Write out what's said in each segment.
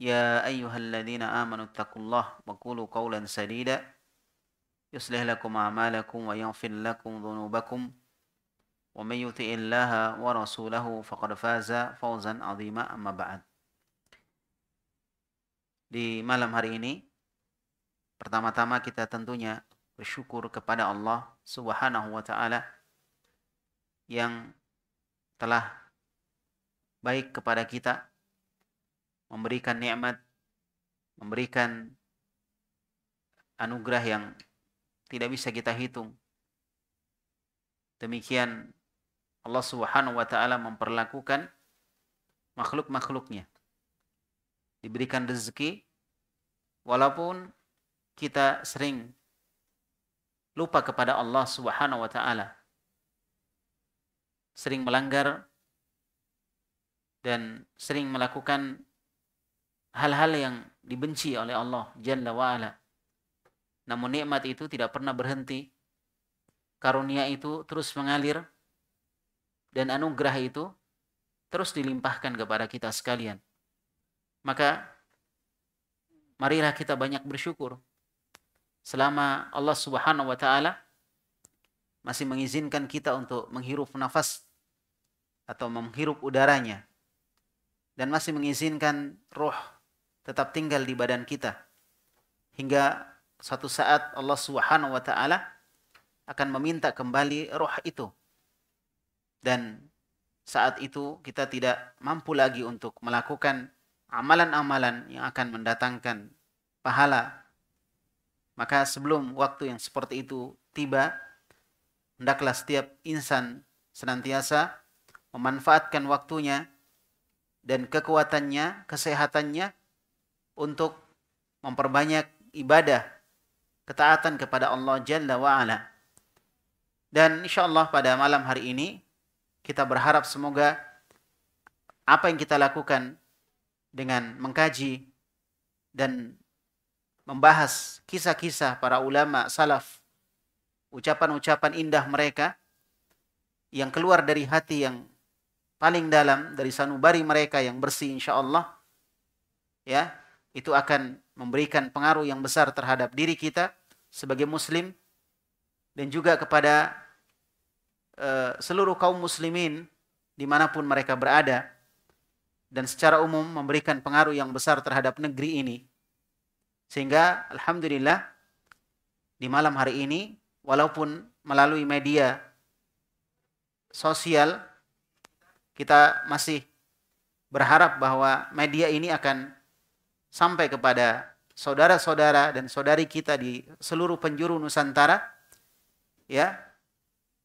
يا أيها الذين آمنوا اتقوا الله وقولوا قولا سديدا يصلح لكم أعمالكم ويغفر لكم ذنوبكم ومن يطع الله ورسوله فقد فاز فوزا عظيما أما بعد Di malam hari ini pertama-tama kita tentunya bersyukur kepada Allah Subhanahu wa taala yang telah baik kepada kita memberikan nikmat, memberikan anugerah yang tidak bisa kita hitung. Demikian Allah Subhanahu wa taala memperlakukan makhluk-makhluknya. Diberikan rezeki walaupun kita sering lupa kepada Allah Subhanahu wa taala. Sering melanggar dan sering melakukan hal-hal yang dibenci oleh Allah Jalla wa'ala. Namun nikmat itu tidak pernah berhenti. Karunia itu terus mengalir dan anugerah itu terus dilimpahkan kepada kita sekalian. Maka marilah kita banyak bersyukur selama Allah Subhanahu wa taala masih mengizinkan kita untuk menghirup nafas atau menghirup udaranya dan masih mengizinkan roh tetap tinggal di badan kita hingga suatu saat Allah Subhanahu wa taala akan meminta kembali roh itu. Dan saat itu kita tidak mampu lagi untuk melakukan amalan-amalan yang akan mendatangkan pahala. Maka sebelum waktu yang seperti itu tiba, hendaklah setiap insan senantiasa memanfaatkan waktunya dan kekuatannya, kesehatannya untuk memperbanyak ibadah ketaatan kepada Allah Jalla ala. Dan insya Allah pada malam hari ini kita berharap semoga apa yang kita lakukan dengan mengkaji dan membahas kisah-kisah para ulama salaf, ucapan-ucapan indah mereka yang keluar dari hati yang paling dalam dari sanubari mereka yang bersih insya Allah ya itu akan memberikan pengaruh yang besar terhadap diri kita sebagai muslim dan juga kepada uh, seluruh kaum muslimin dimanapun mereka berada dan secara umum memberikan pengaruh yang besar terhadap negeri ini sehingga alhamdulillah di malam hari ini walaupun melalui media sosial kita masih berharap bahwa media ini akan sampai kepada saudara-saudara dan saudari kita di seluruh penjuru Nusantara ya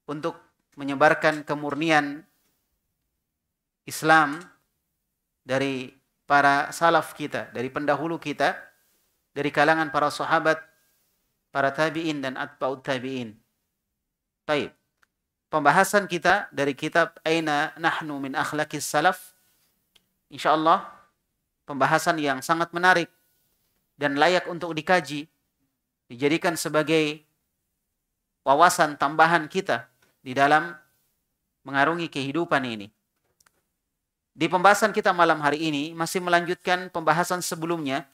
untuk menyebarkan kemurnian Islam dari para salaf kita, dari pendahulu kita, dari kalangan para sahabat, para tabi'in dan atba'ut tabi'in. Baik. Pembahasan kita dari kitab Aina Nahnu min Akhlaqis Salaf. Insyaallah pembahasan yang sangat menarik dan layak untuk dikaji, dijadikan sebagai wawasan tambahan kita di dalam mengarungi kehidupan ini. Di pembahasan kita malam hari ini masih melanjutkan pembahasan sebelumnya.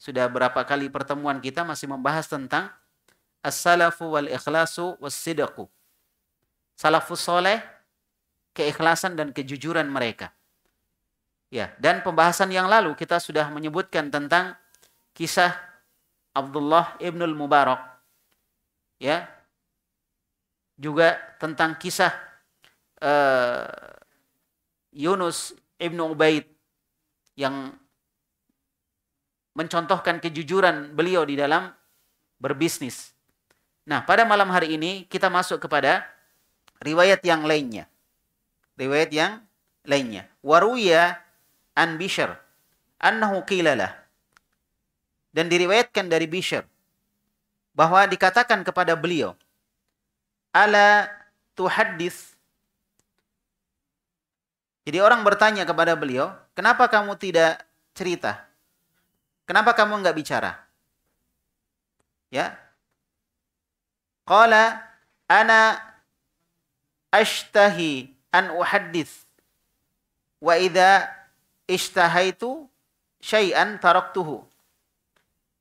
Sudah berapa kali pertemuan kita masih membahas tentang as-salafu wal ikhlasu was sidqu. Salafus soleh, keikhlasan dan kejujuran mereka. Ya, dan pembahasan yang lalu kita sudah menyebutkan tentang kisah Abdullah ibnul Mubarak. Ya. Juga tentang kisah uh, Yunus ibnu Ubaid yang mencontohkan kejujuran beliau di dalam berbisnis. Nah, pada malam hari ini kita masuk kepada riwayat yang lainnya. Riwayat yang lainnya. Waruya an Bishr annahu qilalah dan diriwayatkan dari Bishr bahwa dikatakan kepada beliau ala tuhaddis jadi orang bertanya kepada beliau kenapa kamu tidak cerita kenapa kamu enggak bicara ya qala ana ashtahi an uhaddis wa idza Ishtahaitu syai'an taraktuhu.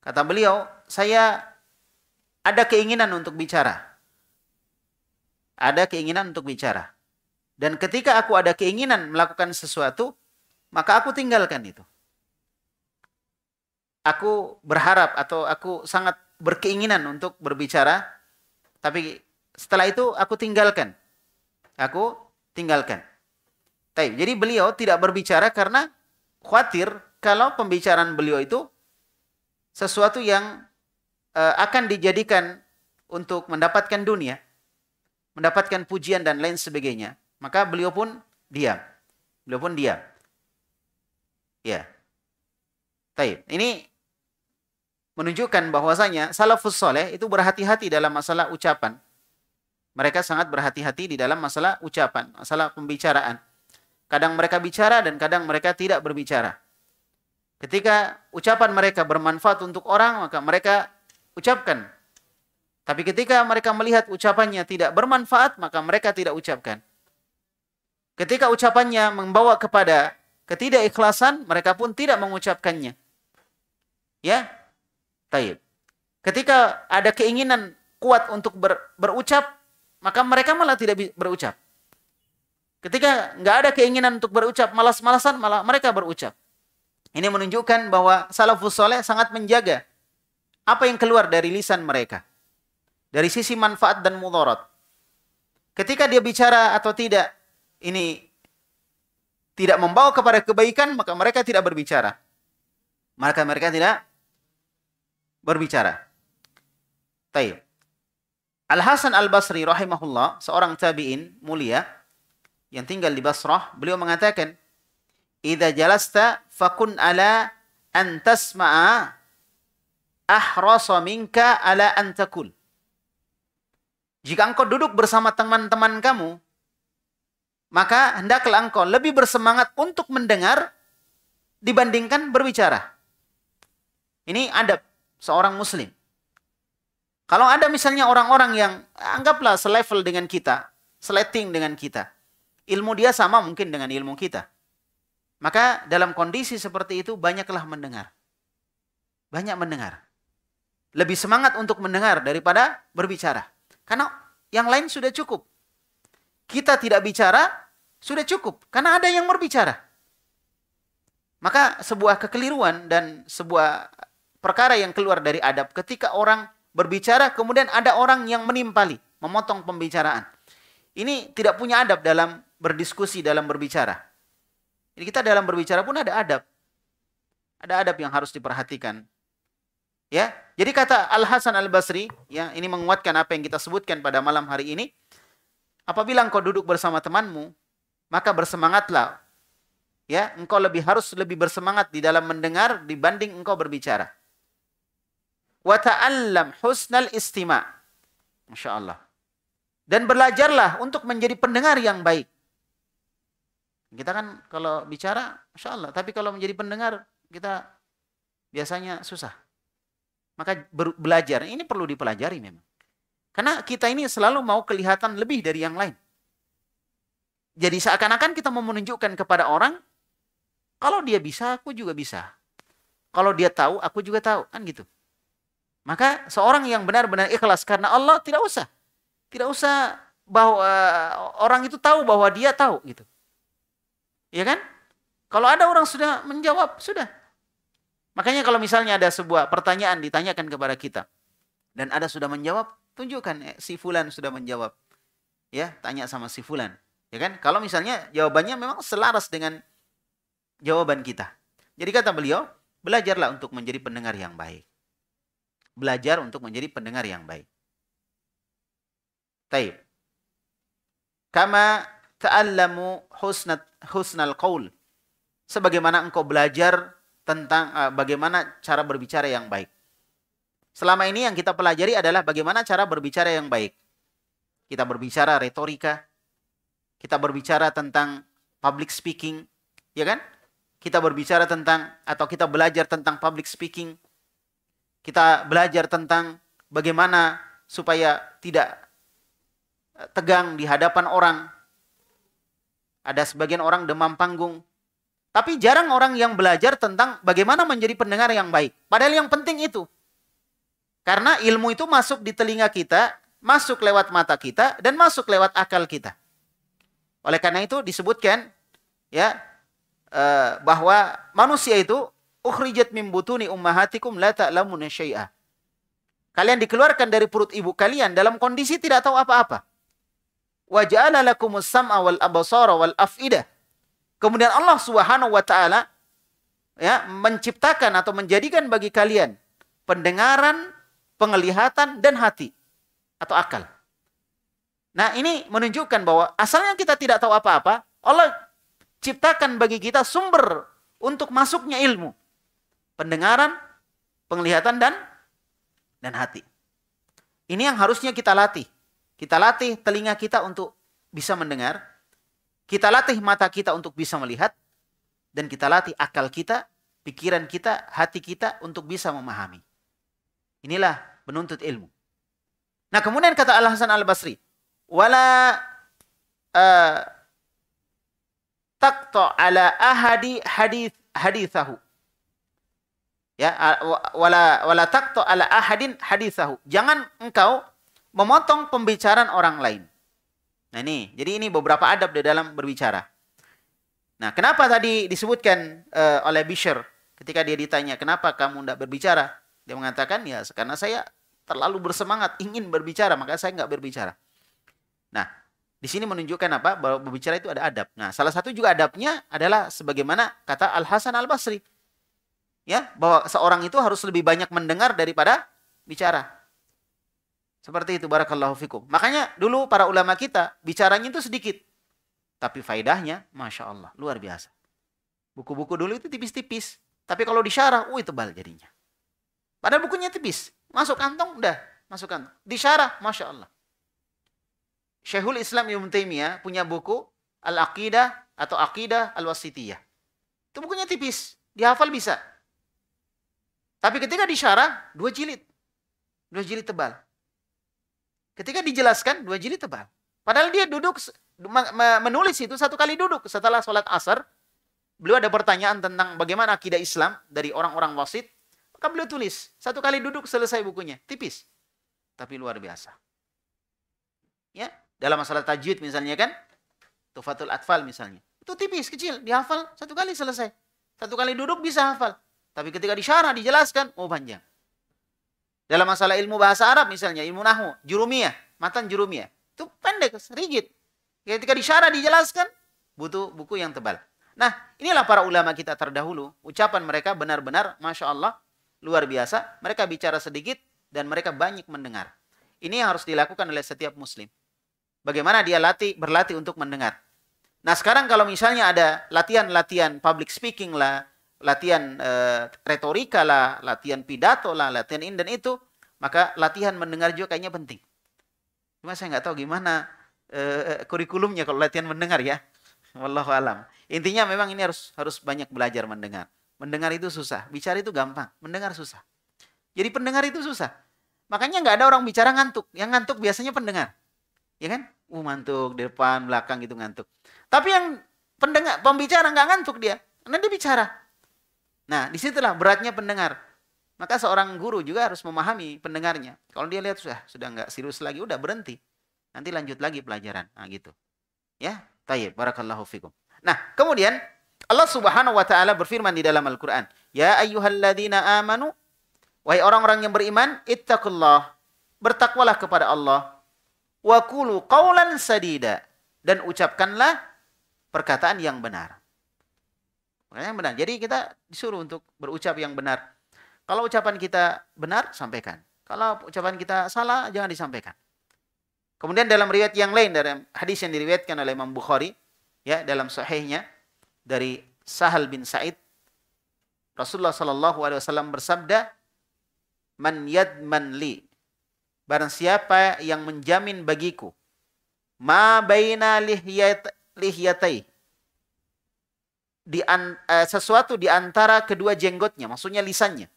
Kata beliau, saya ada keinginan untuk bicara. Ada keinginan untuk bicara. Dan ketika aku ada keinginan melakukan sesuatu, maka aku tinggalkan itu. Aku berharap atau aku sangat berkeinginan untuk berbicara, tapi setelah itu aku tinggalkan. Aku tinggalkan. jadi beliau tidak berbicara karena khawatir kalau pembicaraan beliau itu sesuatu yang uh, akan dijadikan untuk mendapatkan dunia, mendapatkan pujian dan lain sebagainya. Maka beliau pun diam. Beliau pun diam. Ya. Taib. Ini menunjukkan bahwasanya salafus soleh itu berhati-hati dalam masalah ucapan. Mereka sangat berhati-hati di dalam masalah ucapan, masalah pembicaraan. Kadang mereka bicara dan kadang mereka tidak berbicara. Ketika ucapan mereka bermanfaat untuk orang, maka mereka ucapkan. Tapi ketika mereka melihat ucapannya tidak bermanfaat, maka mereka tidak ucapkan. Ketika ucapannya membawa kepada ketidakikhlasan, mereka pun tidak mengucapkannya. Ya? Taib. Ketika ada keinginan kuat untuk ber, berucap, maka mereka malah tidak berucap. Ketika nggak ada keinginan untuk berucap, malas-malasan malah mereka berucap. Ini menunjukkan bahwa salafus soleh sangat menjaga apa yang keluar dari lisan mereka. Dari sisi manfaat dan mudarat. Ketika dia bicara atau tidak, ini tidak membawa kepada kebaikan, maka mereka tidak berbicara. Maka mereka tidak berbicara. Taib. Al-Hasan Al-Basri rahimahullah, seorang tabi'in mulia, yang tinggal di Basrah, beliau mengatakan, "Idza jalasta fakun ala an tasma'a ahrasa minka ala an takul." Jika engkau duduk bersama teman-teman kamu, maka hendaklah engkau lebih bersemangat untuk mendengar dibandingkan berbicara. Ini adab seorang muslim. Kalau ada misalnya orang-orang yang anggaplah selevel dengan kita, seleting dengan kita, Ilmu dia sama mungkin dengan ilmu kita. Maka dalam kondisi seperti itu banyaklah mendengar. Banyak mendengar. Lebih semangat untuk mendengar daripada berbicara. Karena yang lain sudah cukup. Kita tidak bicara sudah cukup karena ada yang berbicara. Maka sebuah kekeliruan dan sebuah perkara yang keluar dari adab ketika orang berbicara kemudian ada orang yang menimpali, memotong pembicaraan. Ini tidak punya adab dalam berdiskusi dalam berbicara. Jadi kita dalam berbicara pun ada adab. Ada adab yang harus diperhatikan. Ya. Jadi kata Al Hasan Al Basri, ya, ini menguatkan apa yang kita sebutkan pada malam hari ini. Apabila engkau duduk bersama temanmu, maka bersemangatlah. Ya, engkau lebih harus lebih bersemangat di dalam mendengar dibanding engkau berbicara. Wa ta'allam husnal istima'. Masya Allah. Dan belajarlah untuk menjadi pendengar yang baik. Kita kan kalau bicara, masya Allah. Tapi kalau menjadi pendengar, kita biasanya susah. Maka belajar, ini perlu dipelajari memang. Karena kita ini selalu mau kelihatan lebih dari yang lain. Jadi seakan-akan kita mau menunjukkan kepada orang, kalau dia bisa, aku juga bisa. Kalau dia tahu, aku juga tahu. Kan gitu. Maka seorang yang benar-benar ikhlas karena Allah tidak usah. Tidak usah bahwa eh, orang itu tahu bahwa dia tahu gitu. Ya kan? Kalau ada orang sudah menjawab, sudah. Makanya kalau misalnya ada sebuah pertanyaan ditanyakan kepada kita dan ada sudah menjawab, tunjukkan eh, si fulan sudah menjawab. Ya, tanya sama si fulan. Ya kan? Kalau misalnya jawabannya memang selaras dengan jawaban kita. Jadi kata beliau, belajarlah untuk menjadi pendengar yang baik. Belajar untuk menjadi pendengar yang baik. Taib. Kama ta'allamu husnat husnal qaul. Sebagaimana engkau belajar tentang uh, bagaimana cara berbicara yang baik. Selama ini yang kita pelajari adalah bagaimana cara berbicara yang baik. Kita berbicara retorika, kita berbicara tentang public speaking, ya kan? Kita berbicara tentang atau kita belajar tentang public speaking. Kita belajar tentang bagaimana supaya tidak eh, tegang di hadapan orang, ada sebagian orang demam panggung. Tapi jarang orang yang belajar tentang bagaimana menjadi pendengar yang baik. Padahal yang penting itu. Karena ilmu itu masuk di telinga kita, masuk lewat mata kita, dan masuk lewat akal kita. Oleh karena itu disebutkan ya eh, bahwa manusia itu ukhrijat min butuni ummahatikum la ta'lamuna syai'a. Kalian dikeluarkan dari perut ibu kalian dalam kondisi tidak tahu apa-apa wa ja'ala lakumus sam'a wal wal af'idah. Kemudian Allah Subhanahu wa taala ya menciptakan atau menjadikan bagi kalian pendengaran, penglihatan dan hati atau akal. Nah, ini menunjukkan bahwa asalnya kita tidak tahu apa-apa, Allah ciptakan bagi kita sumber untuk masuknya ilmu. Pendengaran, penglihatan dan dan hati. Ini yang harusnya kita latih. Kita latih telinga kita untuk bisa mendengar, kita latih mata kita untuk bisa melihat, dan kita latih akal kita, pikiran kita, hati kita untuk bisa memahami. Inilah menuntut ilmu. Nah, kemudian kata Al Hasan Al Basri, wala uh, eh, takto ala ahadi hadith hadithahu ya wala wala takto ala ahadin hadithahu jangan engkau memotong pembicaraan orang lain. Nah ini, jadi ini beberapa adab di dalam berbicara. Nah kenapa tadi disebutkan uh, oleh Bisher ketika dia ditanya kenapa kamu tidak berbicara? Dia mengatakan ya karena saya terlalu bersemangat ingin berbicara maka saya nggak berbicara. Nah di sini menunjukkan apa bahwa berbicara itu ada adab. Nah salah satu juga adabnya adalah sebagaimana kata Al Hasan Al Basri ya bahwa seorang itu harus lebih banyak mendengar daripada bicara. Seperti itu barakallahu fikum. Makanya dulu para ulama kita bicaranya itu sedikit. Tapi faidahnya, Masya Allah luar biasa. Buku-buku dulu itu tipis-tipis. Tapi kalau disyarah, wih tebal jadinya. Padahal bukunya tipis. Masuk kantong, udah. Masuk kantong. Disyarah, Masya Allah. Syekhul Islam Ibn Taimiyah punya buku Al-Aqidah atau Aqidah Al-Wasitiyah. Itu bukunya tipis. Dihafal bisa. Tapi ketika disyarah, dua jilid. Dua jilid tebal. Ketika dijelaskan dua jilid tebal. Padahal dia duduk menulis itu satu kali duduk setelah sholat asar. Beliau ada pertanyaan tentang bagaimana akidah Islam dari orang-orang wasit. Maka beliau tulis. Satu kali duduk selesai bukunya. Tipis. Tapi luar biasa. Ya, dalam masalah tajwid misalnya kan. Tufatul Atfal misalnya. Itu tipis, kecil. Dihafal satu kali selesai. Satu kali duduk bisa hafal. Tapi ketika disyarah, dijelaskan, oh panjang. Dalam masalah ilmu bahasa Arab misalnya, ilmu nahu, jurumiyah, matan jurumiyah. Itu pendek, sedikit. Ketika disyarah dijelaskan, butuh buku yang tebal. Nah, inilah para ulama kita terdahulu. Ucapan mereka benar-benar, Masya Allah, luar biasa. Mereka bicara sedikit dan mereka banyak mendengar. Ini yang harus dilakukan oleh setiap muslim. Bagaimana dia latih, berlatih untuk mendengar. Nah sekarang kalau misalnya ada latihan-latihan public speaking lah, latihan e, retorika lah, latihan pidato lah, latihan ini dan itu, maka latihan mendengar juga kayaknya penting. Cuma saya nggak tahu gimana e, kurikulumnya kalau latihan mendengar ya. Wallahu alam. Intinya memang ini harus harus banyak belajar mendengar. Mendengar itu susah, bicara itu gampang, mendengar susah. Jadi pendengar itu susah. Makanya nggak ada orang bicara ngantuk. Yang ngantuk biasanya pendengar. Ya kan? Uh, ngantuk, di depan, belakang gitu ngantuk. Tapi yang pendengar, pembicara nggak ngantuk dia. Karena dia bicara. Nah, disitulah beratnya pendengar. Maka seorang guru juga harus memahami pendengarnya. Kalau dia lihat sudah sudah nggak serius lagi, udah berhenti. Nanti lanjut lagi pelajaran. Nah, gitu. Ya, tayyib. Barakallahu fikum. Nah, kemudian Allah Subhanahu wa taala berfirman di dalam Al-Qur'an, "Ya ayyuhalladzina amanu" Wahai orang-orang yang beriman, ittaqullah. Bertakwalah kepada Allah. Wa kulu qawlan sadida dan ucapkanlah perkataan yang benar. Makanya yang benar. Jadi kita disuruh untuk berucap yang benar. Kalau ucapan kita benar, sampaikan. Kalau ucapan kita salah, jangan disampaikan. Kemudian dalam riwayat yang lain dari hadis yang diriwayatkan oleh Imam Bukhari ya dalam sahihnya dari Sahal bin Said Rasulullah Shallallahu alaihi wasallam bersabda man man li barang siapa yang menjamin bagiku ma baina lihyat lihyatai di an, uh, sesuatu di antara kedua jenggotnya, maksudnya lisannya.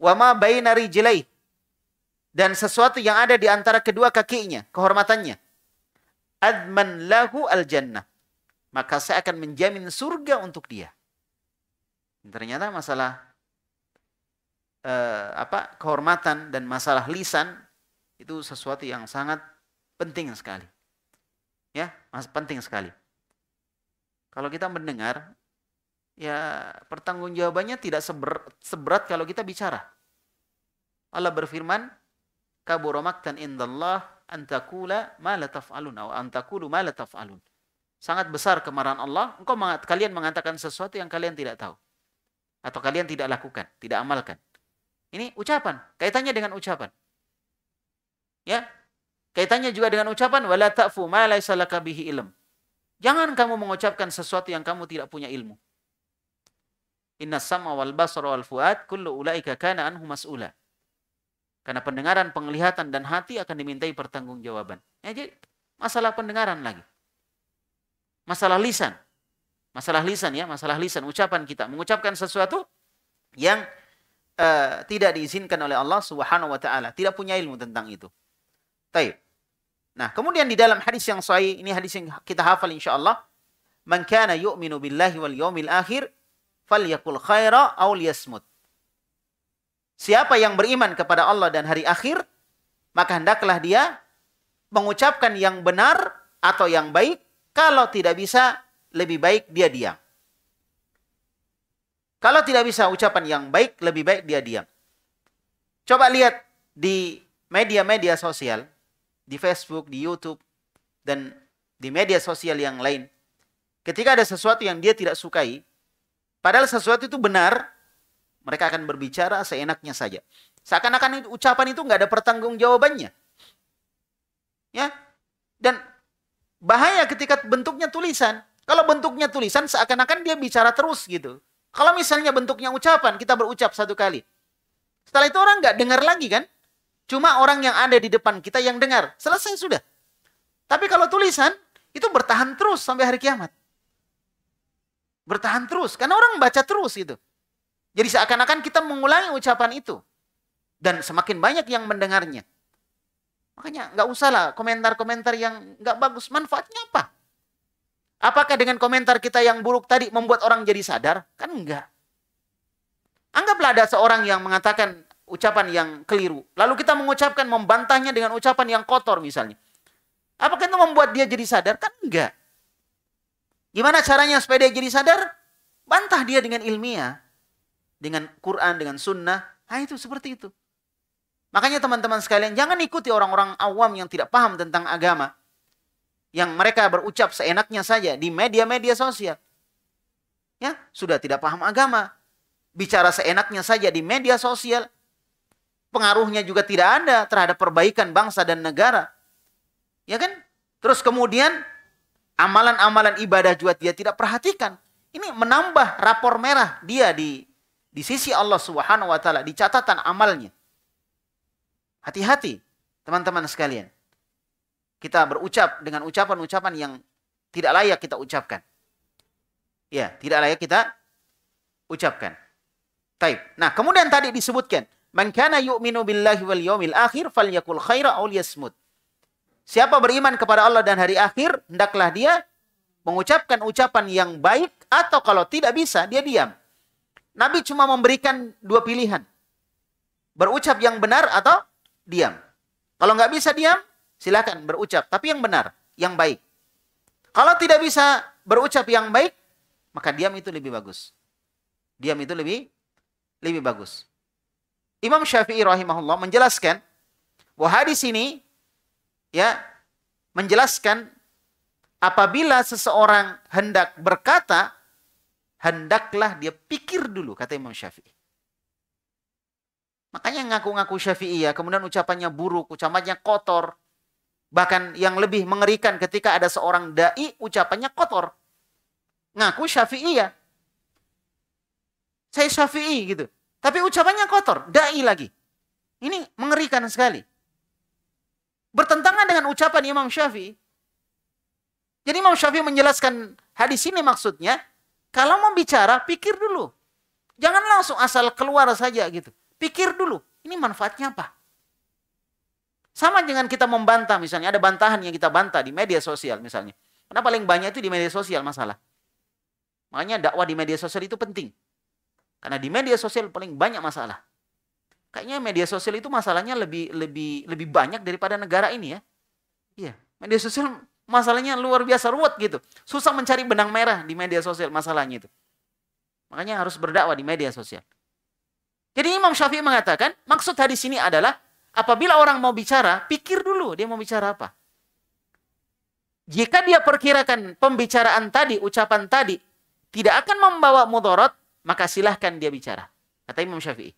Wama baina jilai dan sesuatu yang ada di antara kedua kakinya, kehormatannya. Adman lahu al jannah. Maka saya akan menjamin surga untuk dia. Ternyata masalah eh, apa kehormatan dan masalah lisan itu sesuatu yang sangat penting sekali. Ya, penting sekali. Kalau kita mendengar, ya pertanggungjawabannya tidak seber, seberat kalau kita bicara. Allah berfirman, kaburomaktan indallah antakula malataf alun atau antakulu malataf alun. Sangat besar kemarahan Allah, engkau kalian mengatakan sesuatu yang kalian tidak tahu atau kalian tidak lakukan, tidak amalkan. Ini ucapan, kaitannya dengan ucapan. Ya. Kaitannya juga dengan ucapan wala ta'fu ma laisa ilm. Jangan kamu mengucapkan sesuatu yang kamu tidak punya ilmu. Inna sama wal basra wal fuad kullu ulaika kana anhu mas'ula. Karena pendengaran, penglihatan dan hati akan dimintai pertanggungjawaban. Ya, jadi masalah pendengaran lagi. Masalah lisan. Masalah lisan ya, masalah lisan ucapan kita mengucapkan sesuatu yang uh, tidak diizinkan oleh Allah Subhanahu wa taala, tidak punya ilmu tentang itu. Baik. Nah, kemudian di dalam hadis yang sahih, ini hadis yang kita hafal insyaallah, "Man kana yu'minu billahi wal yawmil akhir falyakul khaira aw liyasmut." Siapa yang beriman kepada Allah dan hari akhir, maka hendaklah dia mengucapkan yang benar atau yang baik. Kalau tidak bisa, lebih baik dia diam. Kalau tidak bisa ucapan yang baik, lebih baik dia diam. Coba lihat di media-media sosial di Facebook, di YouTube, dan di media sosial yang lain. Ketika ada sesuatu yang dia tidak sukai, padahal sesuatu itu benar, mereka akan berbicara seenaknya saja. Seakan-akan ucapan itu nggak ada pertanggung jawabannya. Ya, dan bahaya ketika bentuknya tulisan. Kalau bentuknya tulisan seakan-akan dia bicara terus gitu. Kalau misalnya bentuknya ucapan, kita berucap satu kali. Setelah itu orang nggak dengar lagi kan? Cuma orang yang ada di depan kita yang dengar. Selesai sudah. Tapi kalau tulisan, itu bertahan terus sampai hari kiamat. Bertahan terus. Karena orang baca terus itu. Jadi seakan-akan kita mengulangi ucapan itu. Dan semakin banyak yang mendengarnya. Makanya nggak lah komentar-komentar yang nggak bagus. Manfaatnya apa? Apakah dengan komentar kita yang buruk tadi membuat orang jadi sadar? Kan enggak. Anggaplah ada seorang yang mengatakan, ucapan yang keliru. Lalu kita mengucapkan membantahnya dengan ucapan yang kotor misalnya. Apakah itu membuat dia jadi sadar? Kan enggak. Gimana caranya supaya dia jadi sadar? Bantah dia dengan ilmiah. Dengan Quran, dengan sunnah. Nah itu seperti itu. Makanya teman-teman sekalian jangan ikuti orang-orang awam yang tidak paham tentang agama. Yang mereka berucap seenaknya saja di media-media sosial. Ya, sudah tidak paham agama. Bicara seenaknya saja di media sosial pengaruhnya juga tidak ada terhadap perbaikan bangsa dan negara. Ya kan? Terus kemudian amalan-amalan ibadah juga dia tidak perhatikan. Ini menambah rapor merah dia di di sisi Allah Subhanahu wa taala di catatan amalnya. Hati-hati teman-teman sekalian. Kita berucap dengan ucapan-ucapan yang tidak layak kita ucapkan. Ya, tidak layak kita ucapkan. Taib. Nah, kemudian tadi disebutkan Man kana yu'minu billahi wal yawmil akhir falyakul khaira aw Siapa beriman kepada Allah dan hari akhir, hendaklah dia mengucapkan ucapan yang baik atau kalau tidak bisa dia diam. Nabi cuma memberikan dua pilihan. Berucap yang benar atau diam. Kalau nggak bisa diam, silakan berucap. Tapi yang benar, yang baik. Kalau tidak bisa berucap yang baik, maka diam itu lebih bagus. Diam itu lebih lebih bagus. Imam Syafi'i rahimahullah menjelaskan bahwa hadis ini ya menjelaskan apabila seseorang hendak berkata hendaklah dia pikir dulu kata Imam Syafi'i. Makanya ngaku-ngaku Syafi'i ya, kemudian ucapannya buruk, ucapannya kotor. Bahkan yang lebih mengerikan ketika ada seorang dai ucapannya kotor. Ngaku Syafi'i ya. Saya Syafi'i gitu. Tapi ucapannya kotor, dai lagi. Ini mengerikan sekali. Bertentangan dengan ucapan Imam Syafi'i. Jadi Imam Syafi'i menjelaskan hadis ini maksudnya, kalau mau bicara, pikir dulu. Jangan langsung asal keluar saja gitu. Pikir dulu, ini manfaatnya apa? Sama dengan kita membantah misalnya, ada bantahan yang kita bantah di media sosial misalnya. Kenapa paling banyak itu di media sosial masalah. Makanya dakwah di media sosial itu penting. Karena di media sosial paling banyak masalah. Kayaknya media sosial itu masalahnya lebih lebih lebih banyak daripada negara ini ya. Iya, media sosial masalahnya luar biasa ruwet gitu. Susah mencari benang merah di media sosial masalahnya itu. Makanya harus berdakwah di media sosial. Jadi Imam Syafi'i mengatakan, maksud hadis ini adalah apabila orang mau bicara, pikir dulu dia mau bicara apa. Jika dia perkirakan pembicaraan tadi, ucapan tadi tidak akan membawa mudarat, maka silahkan dia bicara. Kata Imam Syafi'i.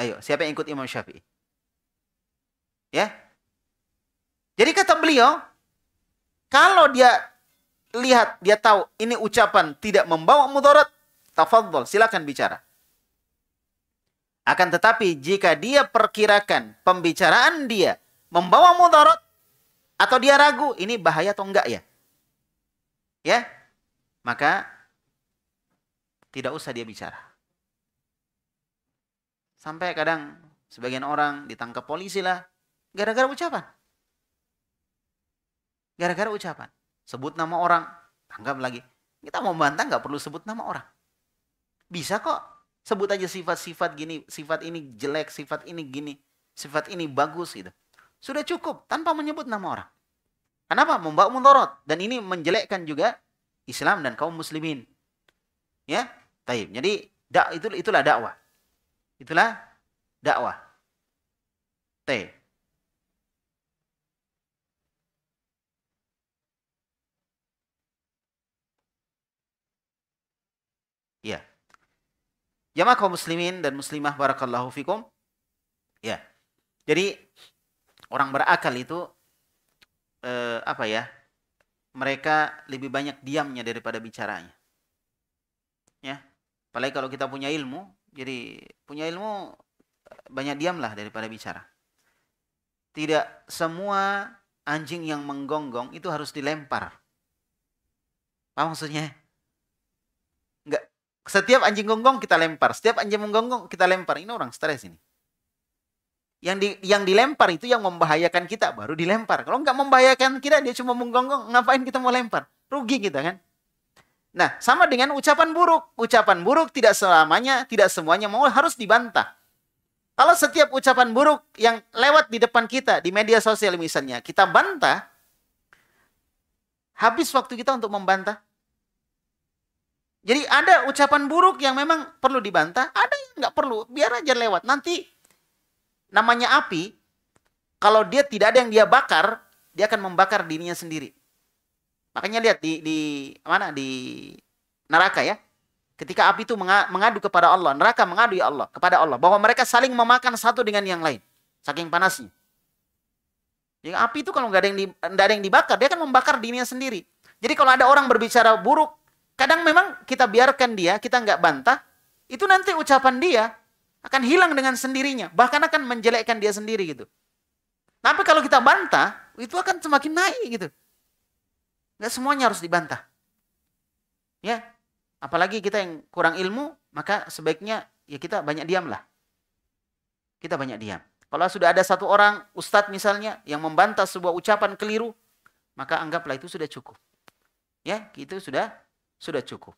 Ayo, siapa yang ikut Imam Syafi'i? Ya. Jadi kata beliau, kalau dia lihat, dia tahu ini ucapan tidak membawa mudarat, tafadhol, silahkan bicara. Akan tetapi jika dia perkirakan pembicaraan dia membawa mudarat atau dia ragu ini bahaya atau enggak ya? Ya. Maka tidak usah dia bicara. Sampai kadang sebagian orang ditangkap polisi lah. Gara-gara ucapan. Gara-gara ucapan. Sebut nama orang, tangkap lagi. Kita mau bantah nggak perlu sebut nama orang. Bisa kok. Sebut aja sifat-sifat gini, sifat ini jelek, sifat ini gini, sifat ini bagus gitu. Sudah cukup tanpa menyebut nama orang. Kenapa? Membawa mundorot. Dan ini menjelekkan juga Islam dan kaum muslimin. Ya, Taib. Jadi dak itu itulah dakwah. Itulah dakwah. T. Ya. Jamaah kaum muslimin dan muslimah barakallahu fikum. Ya. Jadi orang berakal itu eh, apa ya? Mereka lebih banyak diamnya daripada bicaranya. Apalagi kalau kita punya ilmu, jadi punya ilmu banyak diamlah daripada bicara. Tidak semua anjing yang menggonggong itu harus dilempar. Apa maksudnya? Enggak. Setiap anjing gonggong kita lempar, setiap anjing menggonggong kita lempar. Ini orang stres ini. Yang di, yang dilempar itu yang membahayakan kita baru dilempar. Kalau nggak membahayakan kita dia cuma menggonggong, ngapain kita mau lempar? Rugi kita kan? Nah, sama dengan ucapan buruk. Ucapan buruk tidak selamanya, tidak semuanya mau harus dibantah. Kalau setiap ucapan buruk yang lewat di depan kita, di media sosial misalnya, kita bantah, habis waktu kita untuk membantah. Jadi ada ucapan buruk yang memang perlu dibantah, ada yang nggak perlu, biar aja lewat. Nanti namanya api, kalau dia tidak ada yang dia bakar, dia akan membakar dirinya sendiri. Makanya lihat di di mana di neraka ya. Ketika api itu mengadu kepada Allah, neraka mengadu ya Allah kepada Allah bahwa mereka saling memakan satu dengan yang lain saking panasnya. Ya, api itu kalau nggak ada yang di, ada yang dibakar, dia kan membakar dirinya sendiri. Jadi kalau ada orang berbicara buruk, kadang memang kita biarkan dia, kita nggak bantah, itu nanti ucapan dia akan hilang dengan sendirinya, bahkan akan menjelekkan dia sendiri gitu. Tapi kalau kita bantah, itu akan semakin naik gitu. Nggak semuanya harus dibantah. Ya, apalagi kita yang kurang ilmu, maka sebaiknya ya kita banyak diam lah, Kita banyak diam. Kalau sudah ada satu orang, ustadz misalnya, yang membantah sebuah ucapan keliru, maka anggaplah itu sudah cukup. Ya, itu sudah sudah cukup.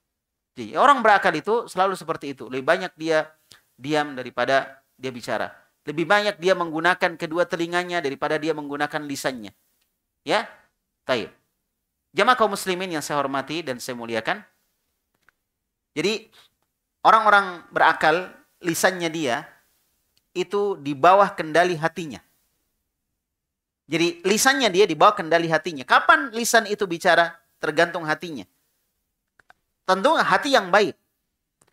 Jadi orang berakal itu selalu seperti itu. Lebih banyak dia diam daripada dia bicara. Lebih banyak dia menggunakan kedua telinganya daripada dia menggunakan lisannya. Ya, taib. Jamaah kaum muslimin yang saya hormati dan saya muliakan. Jadi orang-orang berakal lisannya dia itu di bawah kendali hatinya. Jadi lisannya dia di bawah kendali hatinya. Kapan lisan itu bicara? Tergantung hatinya. Tentu hati yang baik.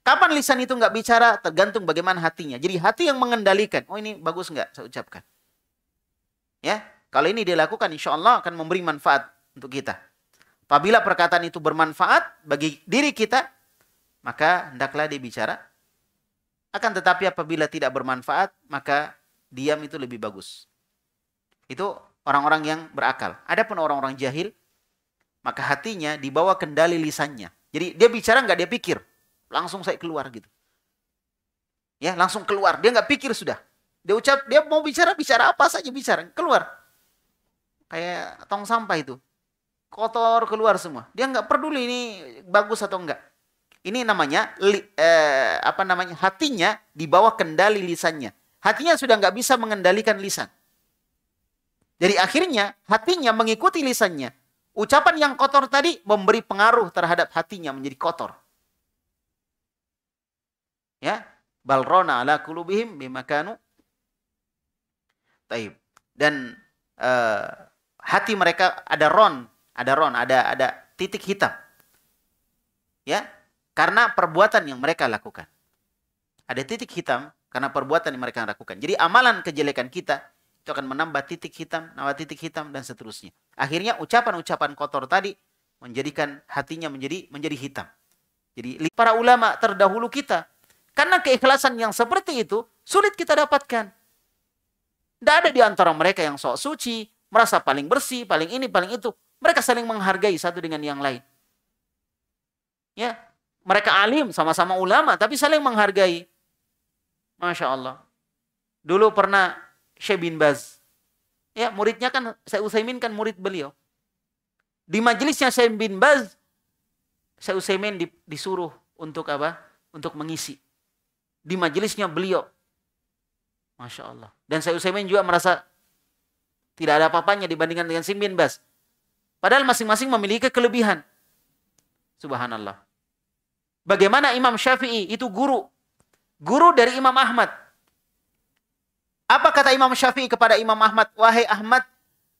Kapan lisan itu nggak bicara? Tergantung bagaimana hatinya. Jadi hati yang mengendalikan. Oh ini bagus nggak saya ucapkan? Ya, kalau ini dilakukan insya Allah akan memberi manfaat untuk kita. Apabila perkataan itu bermanfaat bagi diri kita, maka hendaklah dia bicara. Akan tetapi apabila tidak bermanfaat, maka diam itu lebih bagus. Itu orang-orang yang berakal. Adapun orang-orang jahil, maka hatinya dibawa kendali lisannya. Jadi dia bicara nggak dia pikir, langsung saya keluar gitu. Ya langsung keluar, dia nggak pikir sudah. Dia ucap, dia mau bicara bicara apa saja bicara, keluar. Kayak tong sampah itu, kotor keluar semua. Dia nggak peduli ini bagus atau enggak. Ini namanya li, eh, apa namanya hatinya di bawah kendali lisannya. Hatinya sudah nggak bisa mengendalikan lisan. Jadi akhirnya hatinya mengikuti lisannya. Ucapan yang kotor tadi memberi pengaruh terhadap hatinya menjadi kotor. Ya, balrona ala kulubihim bimakanu. Taib. Dan uh, hati mereka ada ron ada ron, ada ada titik hitam. Ya, karena perbuatan yang mereka lakukan. Ada titik hitam karena perbuatan yang mereka lakukan. Jadi amalan kejelekan kita itu akan menambah titik hitam, nambah titik hitam dan seterusnya. Akhirnya ucapan-ucapan kotor tadi menjadikan hatinya menjadi menjadi hitam. Jadi para ulama terdahulu kita karena keikhlasan yang seperti itu sulit kita dapatkan. Tidak ada di antara mereka yang sok suci, merasa paling bersih, paling ini, paling itu. Mereka saling menghargai satu dengan yang lain. Ya, mereka alim sama-sama ulama tapi saling menghargai. Masya Allah. Dulu pernah Syekh bin Baz. Ya, muridnya kan saya Utsaimin kan murid beliau. Di majelisnya Syekh bin Baz saya Utsaimin disuruh untuk apa? Untuk mengisi. Di majelisnya beliau. Masya Allah. Dan saya Utsaimin juga merasa tidak ada apa-apanya dibandingkan dengan Syekh bin Baz. Padahal masing-masing memiliki kelebihan. Subhanallah. Bagaimana Imam Syafi'i itu guru. Guru dari Imam Ahmad. Apa kata Imam Syafi'i kepada Imam Ahmad? Wahai Ahmad,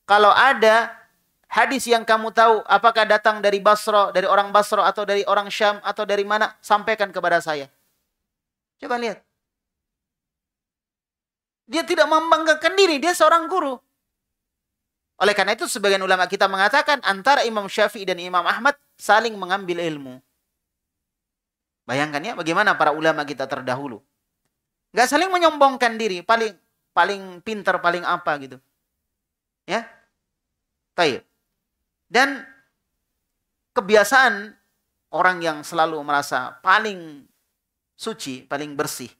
kalau ada hadis yang kamu tahu, apakah datang dari Basra, dari orang Basra, atau dari orang Syam, atau dari mana, sampaikan kepada saya. Coba lihat. Dia tidak membanggakan diri, dia seorang guru. Oleh karena itu sebagian ulama kita mengatakan antara Imam Syafi'i dan Imam Ahmad saling mengambil ilmu. Bayangkan ya bagaimana para ulama kita terdahulu. Gak saling menyombongkan diri, paling paling pintar, paling apa gitu. Ya. Taib. Dan kebiasaan orang yang selalu merasa paling suci, paling bersih,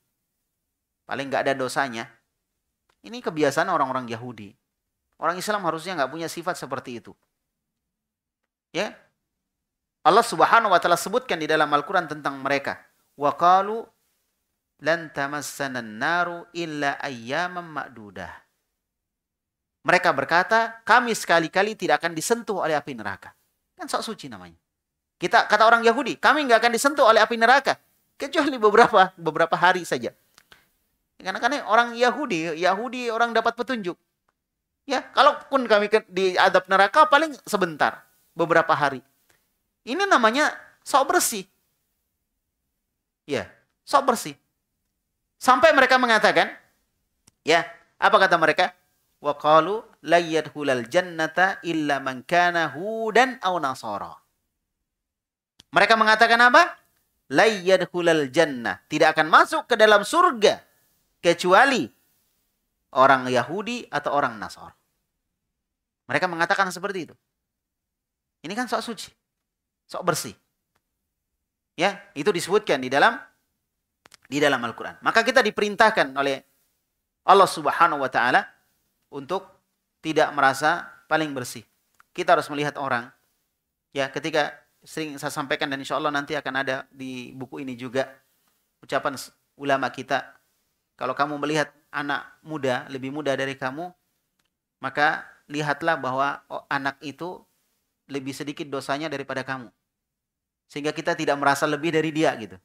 paling gak ada dosanya. Ini kebiasaan orang-orang Yahudi Orang Islam harusnya nggak punya sifat seperti itu. Ya, Allah Subhanahu wa taala sebutkan di dalam Al-Qur'an tentang mereka. Wa qalu lan tamassana naru illa ayyaman ma'dudah. Mereka berkata, kami sekali-kali tidak akan disentuh oleh api neraka. Kan sok suci namanya. Kita kata orang Yahudi, kami nggak akan disentuh oleh api neraka kecuali beberapa beberapa hari saja. Karena karena orang Yahudi, Yahudi orang dapat petunjuk. Ya, kalaupun kami di adab neraka paling sebentar, beberapa hari. Ini namanya sok bersih. Ya, sok bersih. Sampai mereka mengatakan, ya, apa kata mereka? Wa qalu la yadkhulal jannata illa man kana hudan aw nasara. Mereka mengatakan apa? La yadkhulal jannah, tidak akan masuk ke dalam surga kecuali orang Yahudi atau orang Nasor. Mereka mengatakan seperti itu. Ini kan sok suci, sok bersih. Ya, itu disebutkan di dalam di dalam Al-Qur'an. Maka kita diperintahkan oleh Allah Subhanahu wa taala untuk tidak merasa paling bersih. Kita harus melihat orang. Ya, ketika sering saya sampaikan dan insya Allah nanti akan ada di buku ini juga ucapan ulama kita. Kalau kamu melihat anak muda, lebih muda dari kamu, maka lihatlah bahwa oh, anak itu lebih sedikit dosanya daripada kamu. Sehingga kita tidak merasa lebih dari dia gitu.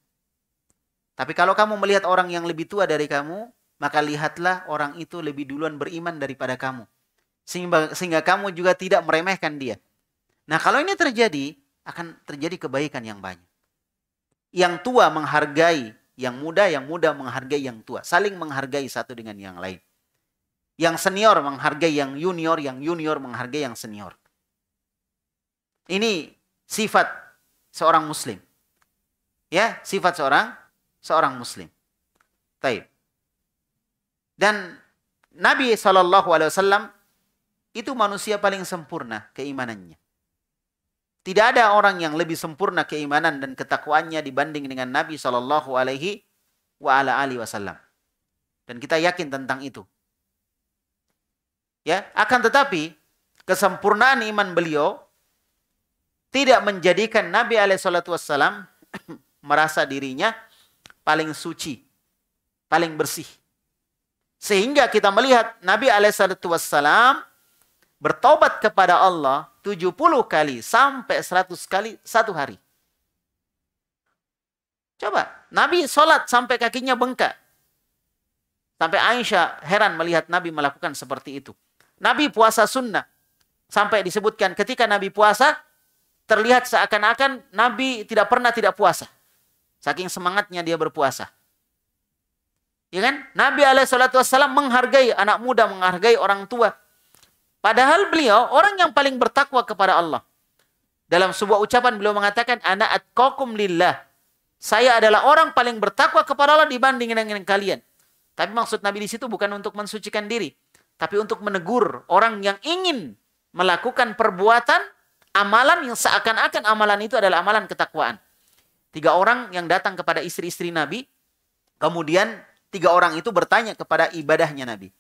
Tapi kalau kamu melihat orang yang lebih tua dari kamu, maka lihatlah orang itu lebih duluan beriman daripada kamu. Sehingga, sehingga kamu juga tidak meremehkan dia. Nah kalau ini terjadi, akan terjadi kebaikan yang banyak. Yang tua menghargai yang muda, yang muda menghargai yang tua, saling menghargai satu dengan yang lain. Yang senior menghargai yang junior, yang junior menghargai yang senior. Ini sifat seorang muslim. Ya, sifat seorang seorang muslim. Taib. Dan Nabi saw itu manusia paling sempurna keimanannya. Tidak ada orang yang lebih sempurna keimanan dan ketakwaannya dibanding dengan Nabi Shallallahu Alaihi wasallam. Dan kita yakin tentang itu. Ya, akan tetapi kesempurnaan iman beliau tidak menjadikan Nabi alaihi wasallam merasa dirinya paling suci, paling bersih. Sehingga kita melihat Nabi alaihi wasallam bertobat kepada Allah 70 kali sampai 100 kali satu hari. Coba, Nabi sholat sampai kakinya bengkak. Sampai Aisyah heran melihat Nabi melakukan seperti itu. Nabi puasa sunnah. Sampai disebutkan ketika Nabi puasa, terlihat seakan-akan Nabi tidak pernah tidak puasa. Saking semangatnya dia berpuasa. Ya kan? Nabi alaihi menghargai anak muda, menghargai orang tua, Padahal beliau orang yang paling bertakwa kepada Allah. Dalam sebuah ucapan beliau mengatakan, anak atkokum lillah. Saya adalah orang paling bertakwa kepada Allah dibanding dengan kalian. Tapi maksud Nabi di situ bukan untuk mensucikan diri. Tapi untuk menegur orang yang ingin melakukan perbuatan, amalan yang seakan-akan amalan itu adalah amalan ketakwaan. Tiga orang yang datang kepada istri-istri Nabi, kemudian tiga orang itu bertanya kepada ibadahnya Nabi.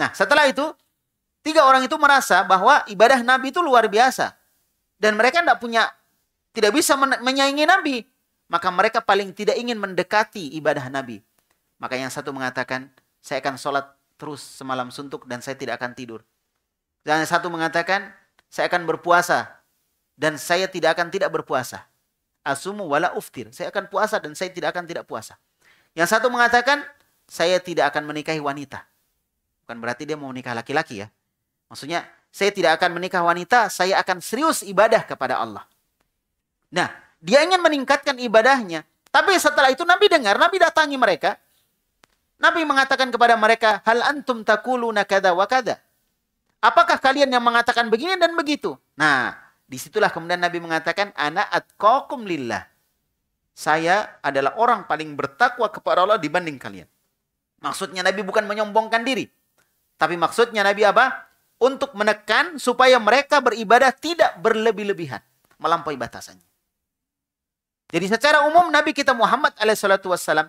Nah, setelah itu Tiga orang itu merasa bahwa ibadah Nabi itu luar biasa. Dan mereka tidak punya, tidak bisa men menyaingi Nabi. Maka mereka paling tidak ingin mendekati ibadah Nabi. Maka yang satu mengatakan, saya akan sholat terus semalam suntuk dan saya tidak akan tidur. Dan yang satu mengatakan, saya akan berpuasa dan saya tidak akan tidak berpuasa. Asumu wala uftir. Saya akan puasa dan saya tidak akan tidak puasa. Yang satu mengatakan, saya tidak akan menikahi wanita. Bukan berarti dia mau menikah laki-laki ya. Maksudnya, saya tidak akan menikah wanita, saya akan serius ibadah kepada Allah. Nah, dia ingin meningkatkan ibadahnya. Tapi setelah itu Nabi dengar, Nabi datangi mereka. Nabi mengatakan kepada mereka, Hal antum takuluna kada wa Apakah kalian yang mengatakan begini dan begitu? Nah, disitulah kemudian Nabi mengatakan, Ana kaukum lillah. Saya adalah orang paling bertakwa kepada Allah dibanding kalian. Maksudnya Nabi bukan menyombongkan diri. Tapi maksudnya Nabi apa? untuk menekan supaya mereka beribadah tidak berlebih-lebihan melampaui batasannya. Jadi secara umum Nabi kita Muhammad alaihissalatu wassalam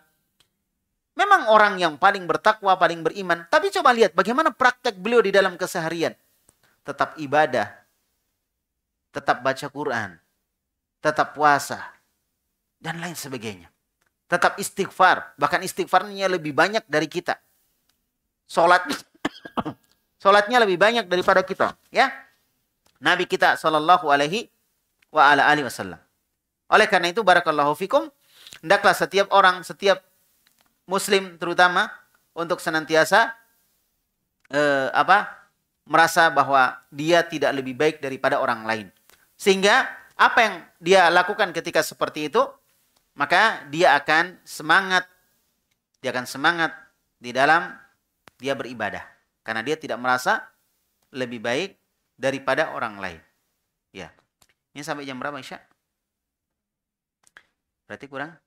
memang orang yang paling bertakwa, paling beriman. Tapi coba lihat bagaimana praktek beliau di dalam keseharian. Tetap ibadah, tetap baca Quran, tetap puasa, dan lain sebagainya. Tetap istighfar, bahkan istighfarnya lebih banyak dari kita. Sholat Sholatnya lebih banyak daripada kita. Ya. Nabi kita sallallahu Alaihi wa ala alihi wasallam. Oleh karena itu barakallahu fikum, hendaklah setiap orang, setiap muslim terutama untuk senantiasa eh, apa? merasa bahwa dia tidak lebih baik daripada orang lain. Sehingga apa yang dia lakukan ketika seperti itu, maka dia akan semangat dia akan semangat di dalam dia beribadah. Karena dia tidak merasa lebih baik daripada orang lain. Ya. Ini sampai jam berapa Isya? Berarti kurang?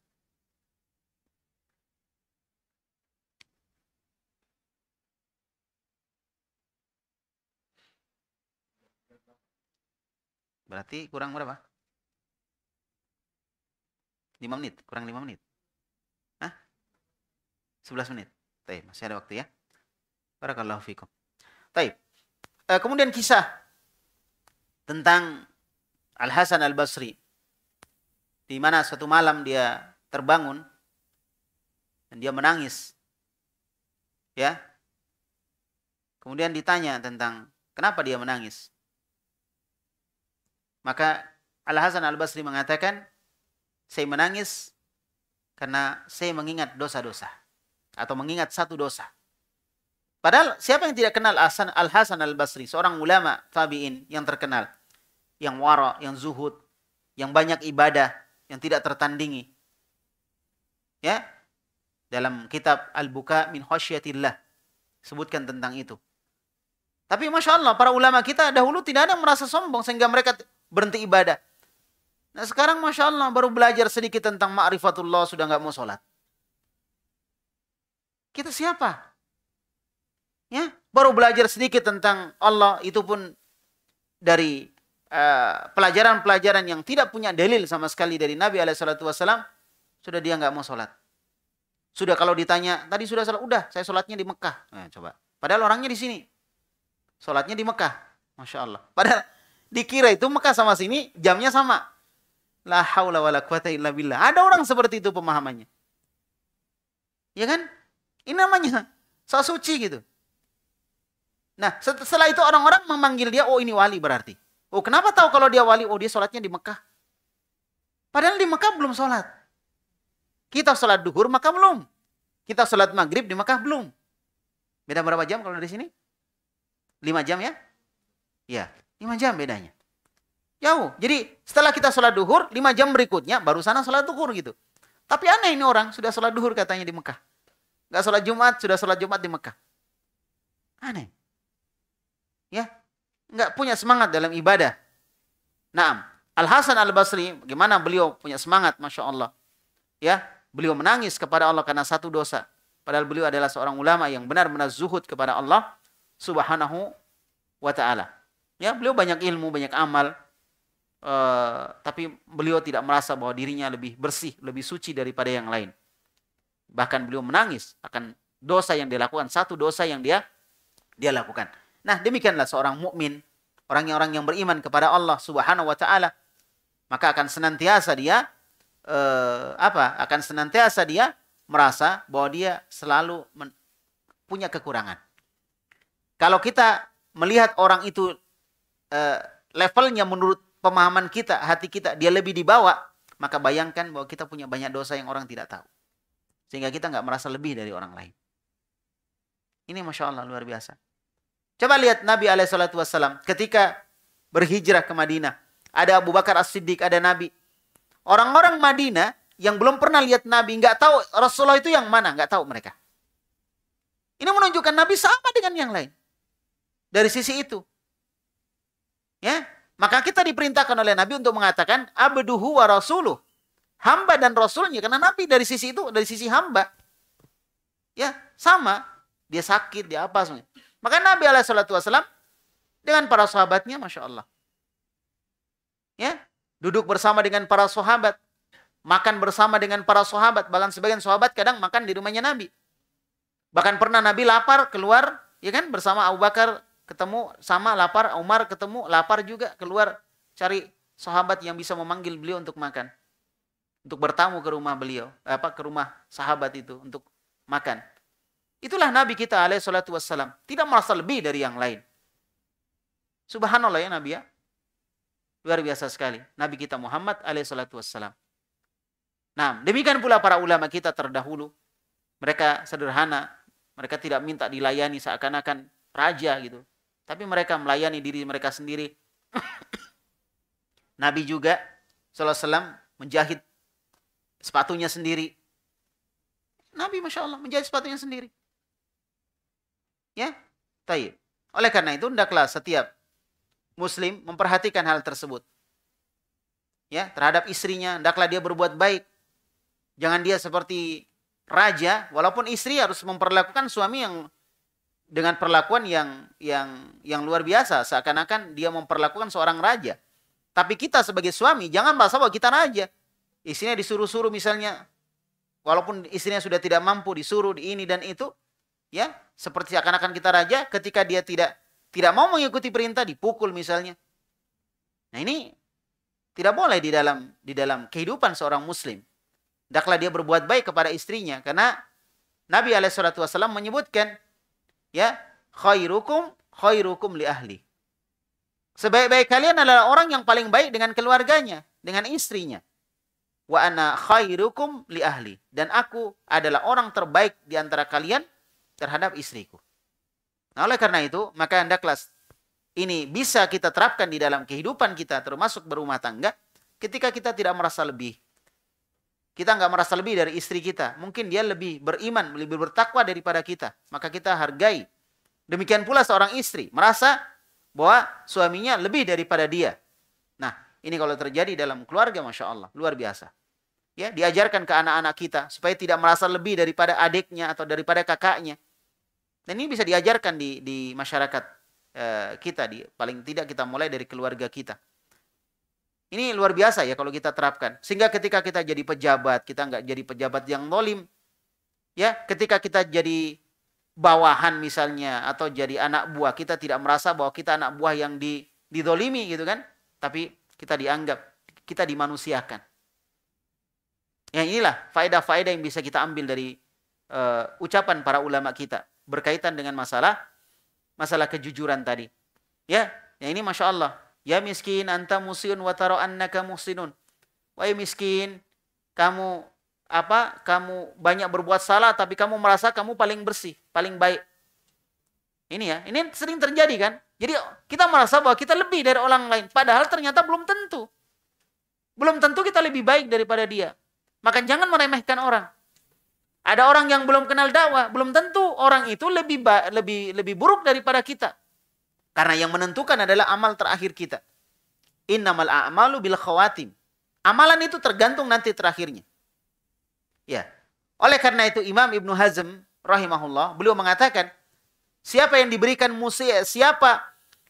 Berarti kurang berapa? 5 menit, kurang 5 menit. Hah? 11 menit. Tapi masih ada waktu ya. Barakallahu fikum. Taib. E, kemudian kisah tentang Al Hasan Al Basri, di mana suatu malam dia terbangun dan dia menangis, ya. Kemudian ditanya tentang kenapa dia menangis. Maka Al Hasan Al Basri mengatakan, saya menangis karena saya mengingat dosa-dosa atau mengingat satu dosa Padahal siapa yang tidak kenal Hasan Al Hasan Al Basri, seorang ulama tabiin yang terkenal, yang wara, yang zuhud, yang banyak ibadah, yang tidak tertandingi. Ya, dalam kitab Al Buka min Khosyatillah sebutkan tentang itu. Tapi masya Allah para ulama kita dahulu tidak ada yang merasa sombong sehingga mereka berhenti ibadah. Nah sekarang masya Allah baru belajar sedikit tentang ma'rifatullah sudah nggak mau sholat. Kita siapa? Ya, baru belajar sedikit tentang Allah itu pun dari eh, pelajaran-pelajaran uh, yang tidak punya dalil sama sekali dari Nabi Alaihissalatu sudah dia nggak mau sholat. Sudah kalau ditanya tadi sudah sholat, udah saya sholatnya di Mekah. Nah, coba. Padahal orangnya di sini, sholatnya di Mekah, masya Allah. Padahal dikira itu Mekah sama sini jamnya sama. La haula wala quwata illa billah. Ada orang seperti itu pemahamannya. Ya kan? Ini namanya sasuci gitu. Nah, setelah itu orang-orang memanggil dia, oh ini wali berarti. Oh, kenapa tahu kalau dia wali? Oh, dia sholatnya di Mekah. Padahal di Mekah belum sholat. Kita sholat duhur, maka belum. Kita sholat maghrib di Mekah belum. Beda berapa jam kalau dari sini? lima jam ya? ya lima jam bedanya. Jauh. Jadi setelah kita sholat duhur, lima jam berikutnya baru sana sholat duhur gitu. Tapi aneh ini orang, sudah sholat duhur katanya di Mekah. Gak sholat Jumat, sudah sholat Jumat di Mekah. Aneh ya nggak punya semangat dalam ibadah. Nah, Al Hasan Al Basri, gimana beliau punya semangat, masya Allah, ya beliau menangis kepada Allah karena satu dosa. Padahal beliau adalah seorang ulama yang benar-benar zuhud kepada Allah Subhanahu wa taala. Ya, beliau banyak ilmu, banyak amal, uh, tapi beliau tidak merasa bahwa dirinya lebih bersih, lebih suci daripada yang lain. Bahkan beliau menangis akan dosa yang dilakukan, satu dosa yang dia dia lakukan. Nah, demikianlah seorang mukmin, orang-orang yang yang beriman kepada Allah Subhanahu wa taala, maka akan senantiasa dia eh, apa? Akan senantiasa dia merasa bahwa dia selalu punya kekurangan. Kalau kita melihat orang itu eh, levelnya menurut pemahaman kita, hati kita, dia lebih dibawa, maka bayangkan bahwa kita punya banyak dosa yang orang tidak tahu. Sehingga kita nggak merasa lebih dari orang lain. Ini Masya Allah luar biasa. Coba lihat Nabi SAW ketika berhijrah ke Madinah. Ada Abu Bakar As-Siddiq, ada Nabi. Orang-orang Madinah yang belum pernah lihat Nabi, nggak tahu Rasulullah itu yang mana, nggak tahu mereka. Ini menunjukkan Nabi sama dengan yang lain. Dari sisi itu. Ya, maka kita diperintahkan oleh Nabi untuk mengatakan abduhu wa rasuluh. Hamba dan rasulnya karena Nabi dari sisi itu, dari sisi hamba. Ya, sama. Dia sakit, dia apa semuanya. Maka Nabi alaihi salatu wasallam dengan para sahabatnya Masya Allah. Ya, duduk bersama dengan para sahabat, makan bersama dengan para sahabat, bahkan sebagian sahabat kadang makan di rumahnya Nabi. Bahkan pernah Nabi lapar keluar, ya kan bersama Abu Bakar ketemu sama lapar, Umar ketemu lapar juga keluar cari sahabat yang bisa memanggil beliau untuk makan. Untuk bertamu ke rumah beliau, eh, apa ke rumah sahabat itu untuk makan. Itulah Nabi kita alaih salatu wassalam. Tidak merasa lebih dari yang lain. Subhanallah ya Nabi ya. Luar biasa sekali. Nabi kita Muhammad alaih salatu wassalam. Nah, demikian pula para ulama kita terdahulu. Mereka sederhana. Mereka tidak minta dilayani seakan-akan raja gitu. Tapi mereka melayani diri mereka sendiri. Nabi juga salatu wassalam menjahit sepatunya sendiri. Nabi Masya Allah menjahit sepatunya sendiri. Ya, taib. Oleh karena itu, hendaklah setiap muslim memperhatikan hal tersebut. Ya, terhadap istrinya, hendaklah dia berbuat baik. Jangan dia seperti raja, walaupun istri harus memperlakukan suami yang dengan perlakuan yang yang yang luar biasa, seakan-akan dia memperlakukan seorang raja. Tapi kita sebagai suami jangan merasa bahwa kita raja. Istrinya disuruh-suruh misalnya, walaupun istrinya sudah tidak mampu disuruh di ini dan itu, ya seperti seakan-akan kita raja ketika dia tidak tidak mau mengikuti perintah dipukul misalnya nah ini tidak boleh di dalam di dalam kehidupan seorang muslim Daklah dia berbuat baik kepada istrinya karena Nabi alaihi menyebutkan ya khairukum khairukum li ahli sebaik-baik kalian adalah orang yang paling baik dengan keluarganya dengan istrinya wa ana khairukum li ahli dan aku adalah orang terbaik di antara kalian terhadap istriku. Nah, oleh karena itu, maka hendaklah ini bisa kita terapkan di dalam kehidupan kita, termasuk berumah tangga, ketika kita tidak merasa lebih. Kita nggak merasa lebih dari istri kita. Mungkin dia lebih beriman, lebih bertakwa daripada kita. Maka kita hargai. Demikian pula seorang istri merasa bahwa suaminya lebih daripada dia. Nah, ini kalau terjadi dalam keluarga, masya Allah, luar biasa ya diajarkan ke anak-anak kita supaya tidak merasa lebih daripada adiknya atau daripada kakaknya dan ini bisa diajarkan di di masyarakat e, kita di paling tidak kita mulai dari keluarga kita. Ini luar biasa ya kalau kita terapkan. Sehingga ketika kita jadi pejabat, kita nggak jadi pejabat yang nolim. Ya, ketika kita jadi bawahan misalnya atau jadi anak buah, kita tidak merasa bahwa kita anak buah yang di, didolimi gitu kan. Tapi kita dianggap, kita dimanusiakan. Ya inilah faedah-faedah yang bisa kita ambil dari uh, ucapan para ulama kita berkaitan dengan masalah masalah kejujuran tadi. Ya, ya ini masya Allah. Ya miskin anta musyun wa taro annaka muhsinun. Wahai miskin, kamu apa? Kamu banyak berbuat salah tapi kamu merasa kamu paling bersih, paling baik. Ini ya, ini sering terjadi kan? Jadi kita merasa bahwa kita lebih dari orang lain, padahal ternyata belum tentu. Belum tentu kita lebih baik daripada dia. Maka jangan meremehkan orang. Ada orang yang belum kenal dakwah, belum tentu orang itu lebih lebih lebih buruk daripada kita. Karena yang menentukan adalah amal terakhir kita. Innamal a'malu bil khawatim. Amalan itu tergantung nanti terakhirnya. Ya. Oleh karena itu Imam Ibnu Hazm rahimahullah beliau mengatakan siapa yang diberikan musibah siapa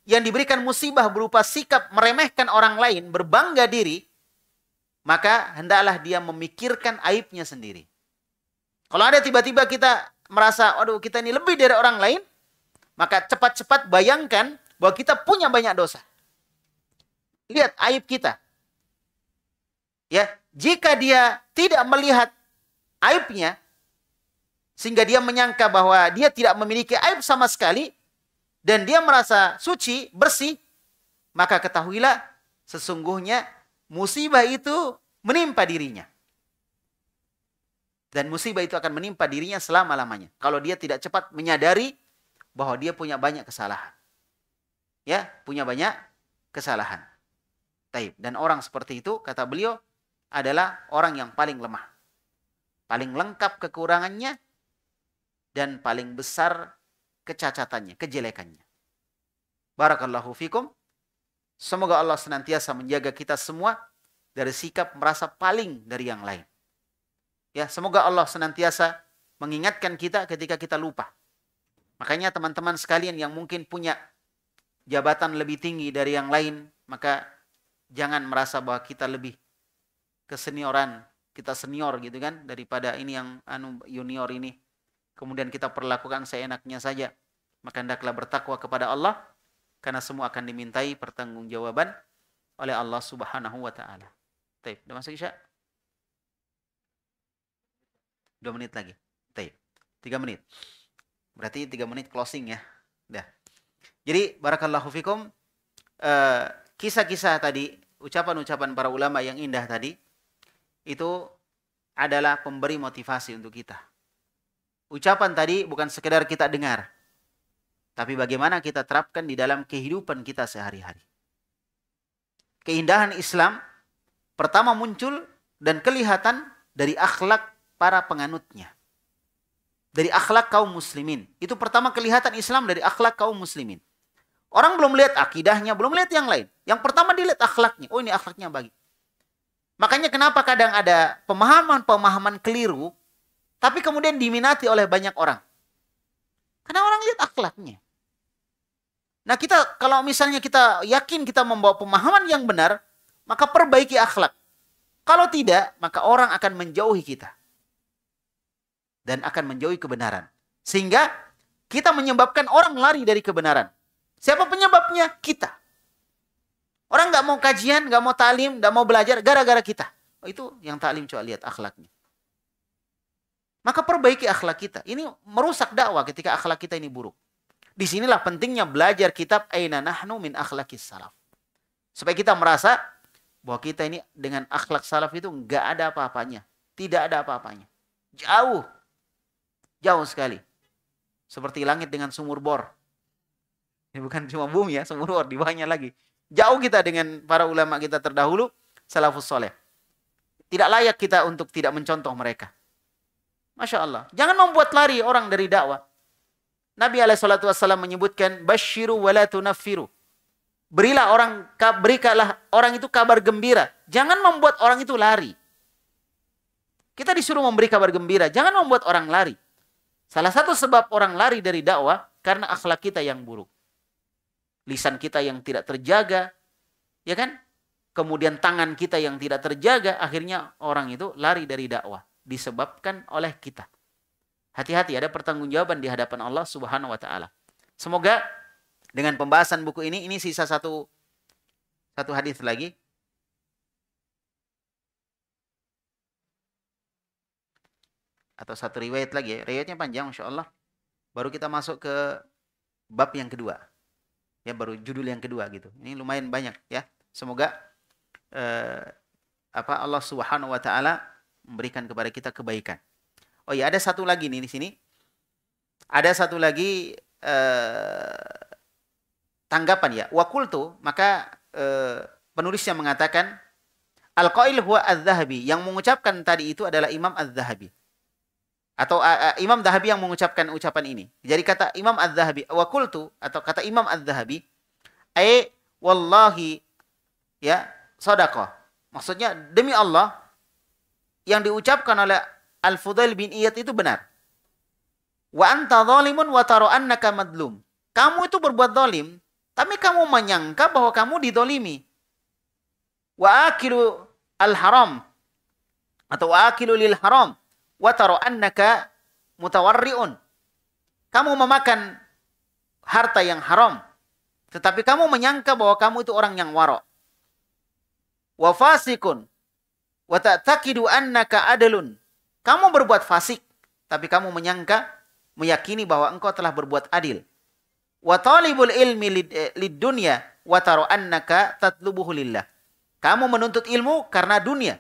yang diberikan musibah berupa sikap meremehkan orang lain, berbangga diri, maka hendaklah dia memikirkan aibnya sendiri. Kalau ada tiba-tiba kita merasa, aduh kita ini lebih dari orang lain, maka cepat-cepat bayangkan bahwa kita punya banyak dosa. Lihat aib kita. Ya, jika dia tidak melihat aibnya, sehingga dia menyangka bahwa dia tidak memiliki aib sama sekali, dan dia merasa suci, bersih, maka ketahuilah sesungguhnya musibah itu menimpa dirinya. Dan musibah itu akan menimpa dirinya selama-lamanya. Kalau dia tidak cepat menyadari bahwa dia punya banyak kesalahan. Ya, punya banyak kesalahan. Taib. Dan orang seperti itu, kata beliau, adalah orang yang paling lemah. Paling lengkap kekurangannya dan paling besar kecacatannya, kejelekannya. Barakallahu fikum. Semoga Allah senantiasa menjaga kita semua dari sikap merasa paling dari yang lain. Ya, semoga Allah senantiasa mengingatkan kita ketika kita lupa. Makanya teman-teman sekalian yang mungkin punya jabatan lebih tinggi dari yang lain, maka jangan merasa bahwa kita lebih kesenioran, kita senior gitu kan daripada ini yang anu junior ini. Kemudian kita perlakukan seenaknya saja. Maka hendaklah bertakwa kepada Allah karena semua akan dimintai pertanggungjawaban oleh Allah Subhanahu wa taala. Baik, sudah masuk Isya? dua menit lagi Taip. Ya. tiga menit berarti tiga menit closing ya dah jadi barakallahu fikum uh, kisah-kisah tadi ucapan-ucapan para ulama yang indah tadi itu adalah pemberi motivasi untuk kita ucapan tadi bukan sekedar kita dengar tapi bagaimana kita terapkan di dalam kehidupan kita sehari-hari keindahan Islam pertama muncul dan kelihatan dari akhlak para penganutnya. Dari akhlak kaum muslimin. Itu pertama kelihatan Islam dari akhlak kaum muslimin. Orang belum lihat akidahnya, belum lihat yang lain. Yang pertama dilihat akhlaknya. Oh ini akhlaknya bagi. Makanya kenapa kadang ada pemahaman-pemahaman keliru, tapi kemudian diminati oleh banyak orang. Karena orang lihat akhlaknya. Nah kita kalau misalnya kita yakin kita membawa pemahaman yang benar, maka perbaiki akhlak. Kalau tidak, maka orang akan menjauhi kita dan akan menjauhi kebenaran. Sehingga kita menyebabkan orang lari dari kebenaran. Siapa penyebabnya? Kita. Orang nggak mau kajian, nggak mau talim, nggak mau belajar gara-gara kita. Oh, itu yang talim coba lihat akhlaknya. Maka perbaiki akhlak kita. Ini merusak dakwah ketika akhlak kita ini buruk. Disinilah pentingnya belajar kitab Aina Nahnu min akhlakis salaf. Supaya kita merasa bahwa kita ini dengan akhlak salaf itu nggak ada apa-apanya. Tidak ada apa-apanya. Jauh Jauh sekali. Seperti langit dengan sumur bor. Ini bukan cuma bumi ya, sumur bor, di bawahnya lagi. Jauh kita dengan para ulama kita terdahulu, salafus soleh. Tidak layak kita untuk tidak mencontoh mereka. Masya Allah. Jangan membuat lari orang dari dakwah. Nabi SAW menyebutkan, Bashiru walatunafiru. Berilah orang, berikanlah orang itu kabar gembira. Jangan membuat orang itu lari. Kita disuruh memberi kabar gembira. Jangan membuat orang lari. Salah satu sebab orang lari dari dakwah karena akhlak kita yang buruk. Lisan kita yang tidak terjaga, ya kan? Kemudian tangan kita yang tidak terjaga, akhirnya orang itu lari dari dakwah disebabkan oleh kita. Hati-hati ada pertanggungjawaban di hadapan Allah Subhanahu wa taala. Semoga dengan pembahasan buku ini ini sisa satu satu hadis lagi atau satu riwayat lagi ya. Riwayatnya panjang Masya Allah. Baru kita masuk ke bab yang kedua. Ya baru judul yang kedua gitu. Ini lumayan banyak ya. Semoga eh, apa Allah Subhanahu wa taala memberikan kepada kita kebaikan. Oh iya ada satu lagi nih di sini. Ada satu lagi eh, tanggapan ya. wa tuh maka eh, penulisnya mengatakan Al-Qail huwa Az-Zahabi. Yang mengucapkan tadi itu adalah Imam Az-Zahabi atau uh, uh, Imam Dahabi yang mengucapkan ucapan ini. Jadi kata Imam Az-Zahabi wa qultu atau kata Imam Az-Zahabi ay wallahi ya sadaqah. Maksudnya demi Allah yang diucapkan oleh Al-Fudail bin Iyad itu benar. Wa anta zalimun wa taru annaka madlum. Kamu itu berbuat zalim, tapi kamu menyangka bahwa kamu didolimi. Wa akilu al-haram atau wa akilu lil haram mutawarriun. Kamu memakan harta yang haram, tetapi kamu menyangka bahwa kamu itu orang yang warok. Wa fasikun annaka adalun. Kamu berbuat fasik, tapi kamu menyangka meyakini bahwa engkau telah berbuat adil. Wa ilmi lid dunya Wataro annaka tatlubuhu Kamu menuntut ilmu karena dunia,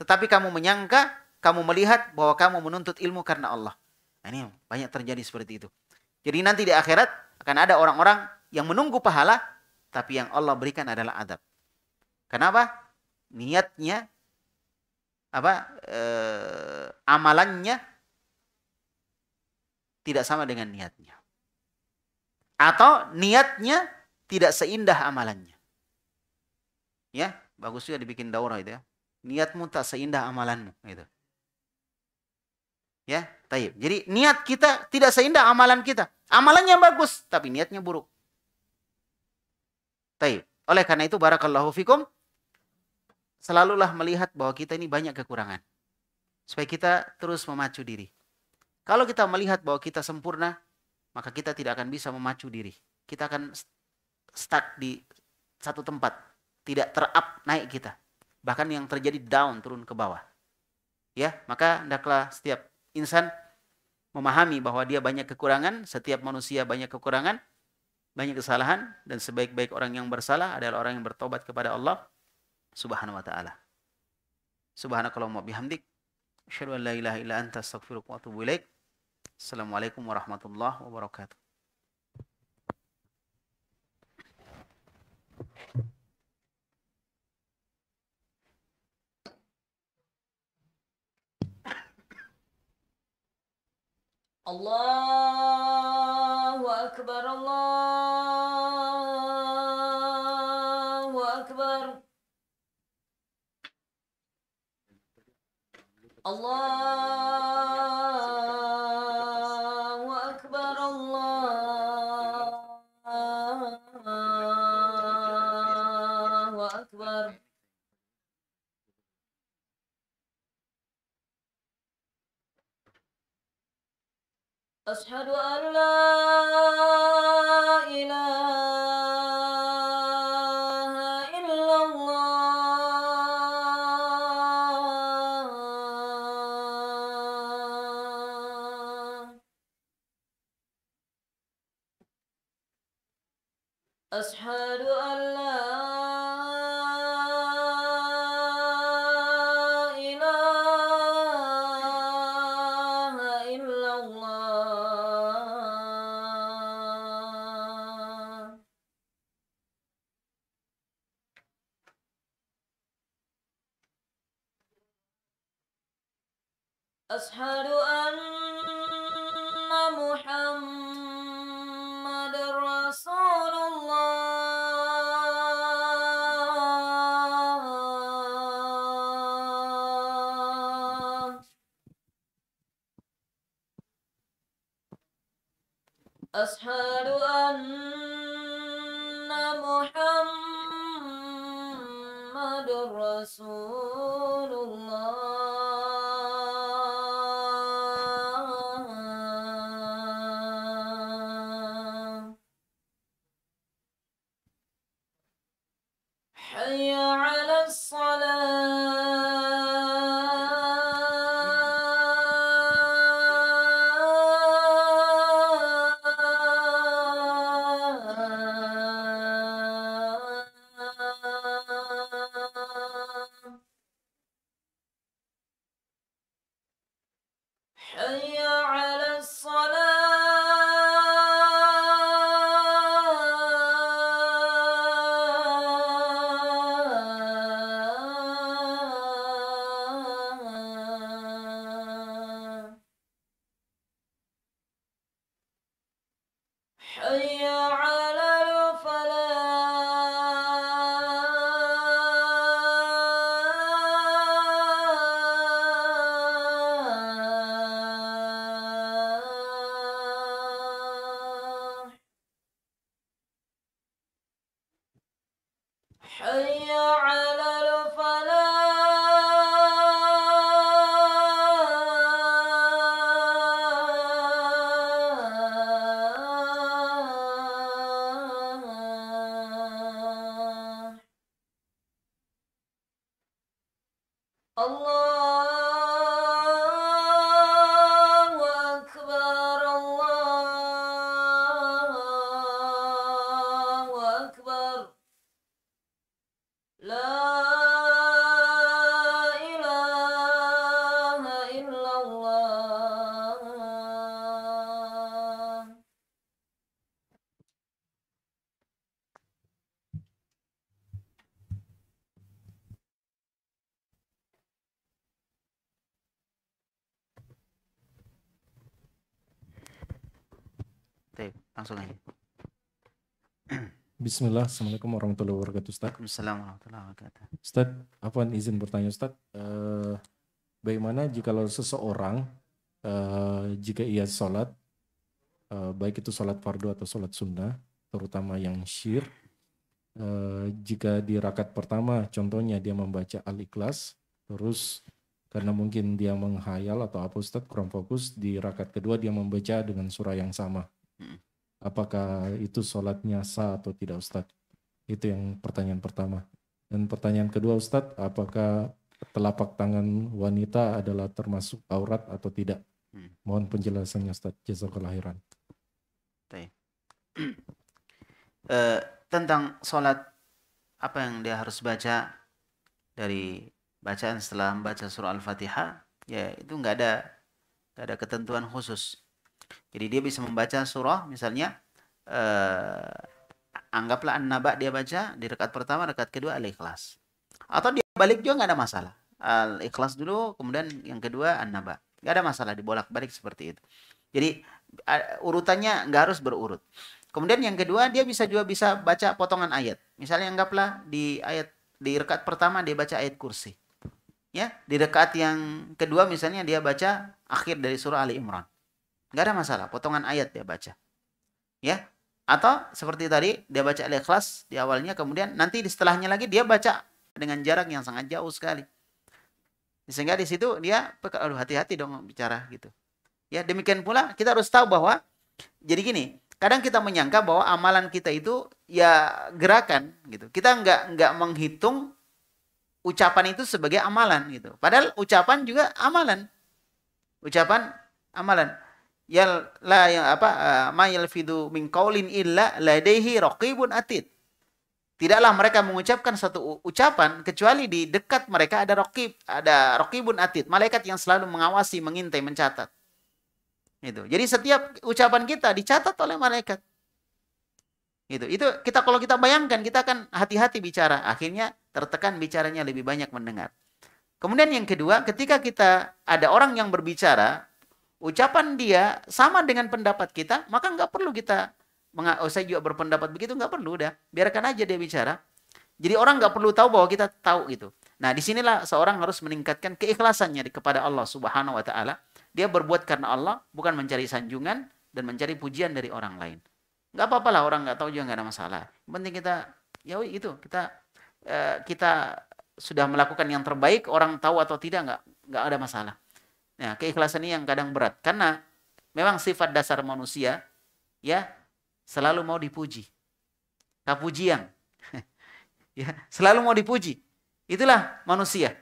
tetapi kamu menyangka kamu melihat bahwa kamu menuntut ilmu karena Allah. Nah, ini banyak terjadi seperti itu. Jadi nanti di akhirat akan ada orang-orang yang menunggu pahala, tapi yang Allah berikan adalah adab. Kenapa? Niatnya, apa e, amalannya tidak sama dengan niatnya. Atau niatnya tidak seindah amalannya. Ya, bagus juga dibikin daurah itu ya. Niatmu tak seindah amalanmu gitu. Ya, taib. Jadi niat kita tidak seindah amalan kita. Amalannya bagus, tapi niatnya buruk. Taib. Oleh karena itu, barakallahu fikum. Selalulah melihat bahwa kita ini banyak kekurangan. Supaya kita terus memacu diri. Kalau kita melihat bahwa kita sempurna, maka kita tidak akan bisa memacu diri. Kita akan stuck di satu tempat. Tidak terap naik kita. Bahkan yang terjadi down, turun ke bawah. Ya, maka hendaklah setiap insan memahami bahwa dia banyak kekurangan, setiap manusia banyak kekurangan, banyak kesalahan dan sebaik-baik orang yang bersalah adalah orang yang bertobat kepada Allah Subhanahu wa taala. Subhanakallahumma bihamdik asyhadu an la ilaha illa anta astaghfiruka wa atubu ilaik. Assalamualaikum warahmatullahi wabarakatuh. Allahu Ekber, Allahu Ekber. Allah أشهد أن لا أشهد أن Baik, langsung aja. Bismillah, Assalamualaikum warahmatullahi wabarakatuh Ustaz. Waalaikumsalam warahmatullahi wabarakatuh. Ustaz, apaan izin bertanya Ustaz, eh, bagaimana jika seseorang eh, jika ia sholat, eh, baik itu sholat fardu atau sholat sunnah, terutama yang syir, eh, jika di rakaat pertama contohnya dia membaca al-ikhlas, terus karena mungkin dia menghayal atau apa Ustaz kurang fokus, di rakaat kedua dia membaca dengan surah yang sama Hmm. Apakah itu sholat nyasa atau tidak Ustadz? Itu yang pertanyaan pertama. Dan pertanyaan kedua Ustadz, apakah telapak tangan wanita adalah termasuk aurat atau tidak? Hmm. Mohon penjelasannya Ustadz. jasa kelahiran. Uh, tentang sholat apa yang dia harus baca dari bacaan setelah membaca surah al-fatihah ya itu nggak ada nggak ada ketentuan khusus jadi dia bisa membaca surah misalnya eh, anggaplah An-Naba dia baca di rekat pertama, rekat kedua Al-Ikhlas. Atau dia balik juga nggak ada masalah. Al-Ikhlas dulu, kemudian yang kedua An-Naba. Nggak ada masalah dibolak-balik seperti itu. Jadi uh, urutannya nggak harus berurut. Kemudian yang kedua dia bisa juga bisa baca potongan ayat. Misalnya anggaplah di ayat di rekat pertama dia baca ayat kursi. Ya, di rekat yang kedua misalnya dia baca akhir dari surah Ali Imran. Nggak ada masalah, potongan ayat dia baca. Ya, atau seperti tadi dia baca Al-Ikhlas di awalnya kemudian nanti di setelahnya lagi dia baca dengan jarak yang sangat jauh sekali. Sehingga di situ dia aduh hati-hati dong bicara gitu. Ya, demikian pula kita harus tahu bahwa jadi gini, kadang kita menyangka bahwa amalan kita itu ya gerakan gitu. Kita nggak nggak menghitung ucapan itu sebagai amalan gitu. Padahal ucapan juga amalan. Ucapan amalan yal la yang apa eh, ma yalfidu min qaulin illa ladaihi raqibun atid. Tidaklah mereka mengucapkan satu ucapan kecuali di dekat mereka ada raqib, ada raqibun atid, malaikat yang selalu mengawasi, mengintai, mencatat. Itu. Jadi setiap ucapan kita dicatat oleh malaikat. itu Itu kita kalau kita bayangkan kita akan hati-hati bicara, akhirnya tertekan bicaranya lebih banyak mendengar. Kemudian yang kedua, ketika kita ada orang yang berbicara, ucapan dia sama dengan pendapat kita, maka nggak perlu kita oh saya juga berpendapat begitu nggak perlu dah, biarkan aja dia bicara. Jadi orang nggak perlu tahu bahwa kita tahu gitu. Nah disinilah seorang harus meningkatkan keikhlasannya kepada Allah Subhanahu Wa Taala. Dia berbuat karena Allah, bukan mencari sanjungan dan mencari pujian dari orang lain. Nggak apa-apa lah orang nggak tahu juga nggak ada masalah. Yang penting kita ya itu kita eh, kita sudah melakukan yang terbaik, orang tahu atau tidak nggak nggak ada masalah. Nah, keikhlasan ini yang kadang berat karena memang sifat dasar manusia ya selalu mau dipuji. Kapujiang. ya, selalu mau dipuji. Itulah manusia.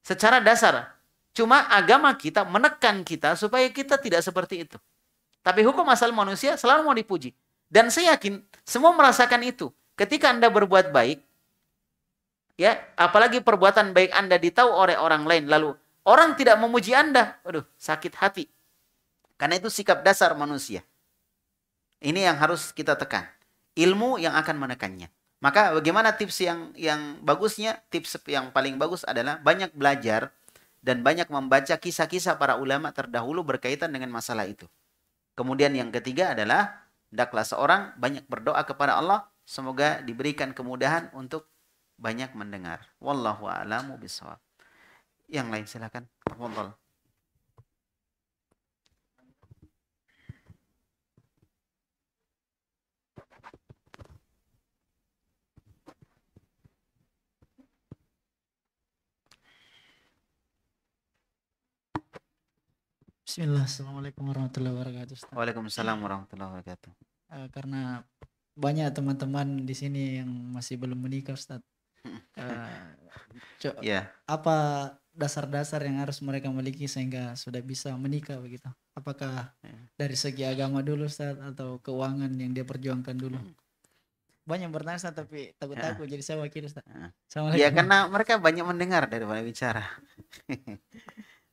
Secara dasar. Cuma agama kita menekan kita supaya kita tidak seperti itu. Tapi hukum asal manusia selalu mau dipuji. Dan saya yakin semua merasakan itu. Ketika Anda berbuat baik, ya, apalagi perbuatan baik Anda ditahu oleh orang lain lalu Orang tidak memuji Anda, waduh, sakit hati. Karena itu sikap dasar manusia. Ini yang harus kita tekan. Ilmu yang akan menekannya. Maka bagaimana tips yang yang bagusnya? Tips yang paling bagus adalah banyak belajar dan banyak membaca kisah-kisah para ulama terdahulu berkaitan dengan masalah itu. Kemudian yang ketiga adalah hendaklah seorang banyak berdoa kepada Allah semoga diberikan kemudahan untuk banyak mendengar. Wallahu a'lamu bishawab. Yang lain silakan. Tafadhol. Bismillah, Assalamualaikum warahmatullahi wabarakatuh. Ustaz. Waalaikumsalam warahmatullahi wabarakatuh. Uh, karena banyak teman-teman di sini yang masih belum menikah, Ustaz. Uh, eh, yeah. Apa dasar-dasar yang harus mereka miliki sehingga sudah bisa menikah begitu. Apakah ya. dari segi agama dulu Ustaz atau keuangan yang dia perjuangkan dulu? Hmm. Banyak bertanya Ustaz tapi takut-takut ya. jadi saya wakil Ustaz. Ya. ya karena mereka banyak mendengar daripada bicara.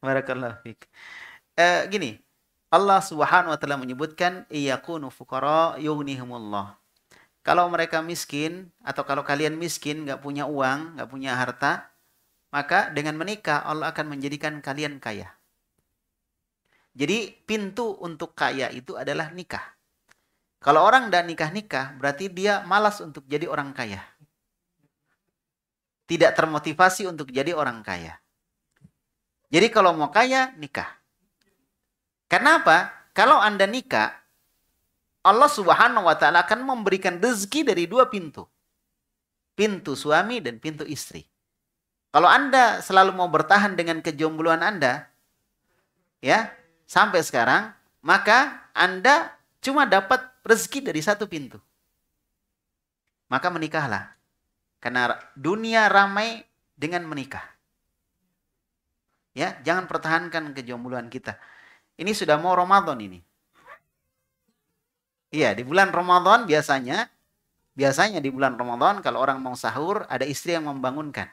Barakallahu fiik. Eh, gini, Allah Subhanahu wa taala menyebutkan iyakunu fuqara yughnihumullah. Kalau mereka miskin atau kalau kalian miskin nggak punya uang, nggak punya harta, maka dengan menikah Allah akan menjadikan kalian kaya. Jadi pintu untuk kaya itu adalah nikah. Kalau orang tidak nikah-nikah, berarti dia malas untuk jadi orang kaya. Tidak termotivasi untuk jadi orang kaya. Jadi kalau mau kaya, nikah. Kenapa? Kalau Anda nikah, Allah Subhanahu wa taala akan memberikan rezeki dari dua pintu. Pintu suami dan pintu istri. Kalau Anda selalu mau bertahan dengan kejombloan Anda, ya, sampai sekarang, maka Anda cuma dapat rezeki dari satu pintu. Maka menikahlah. Karena dunia ramai dengan menikah. Ya, jangan pertahankan kejombloan kita. Ini sudah mau Ramadan ini. Iya, di bulan Ramadan biasanya biasanya di bulan Ramadan kalau orang mau sahur ada istri yang membangunkan.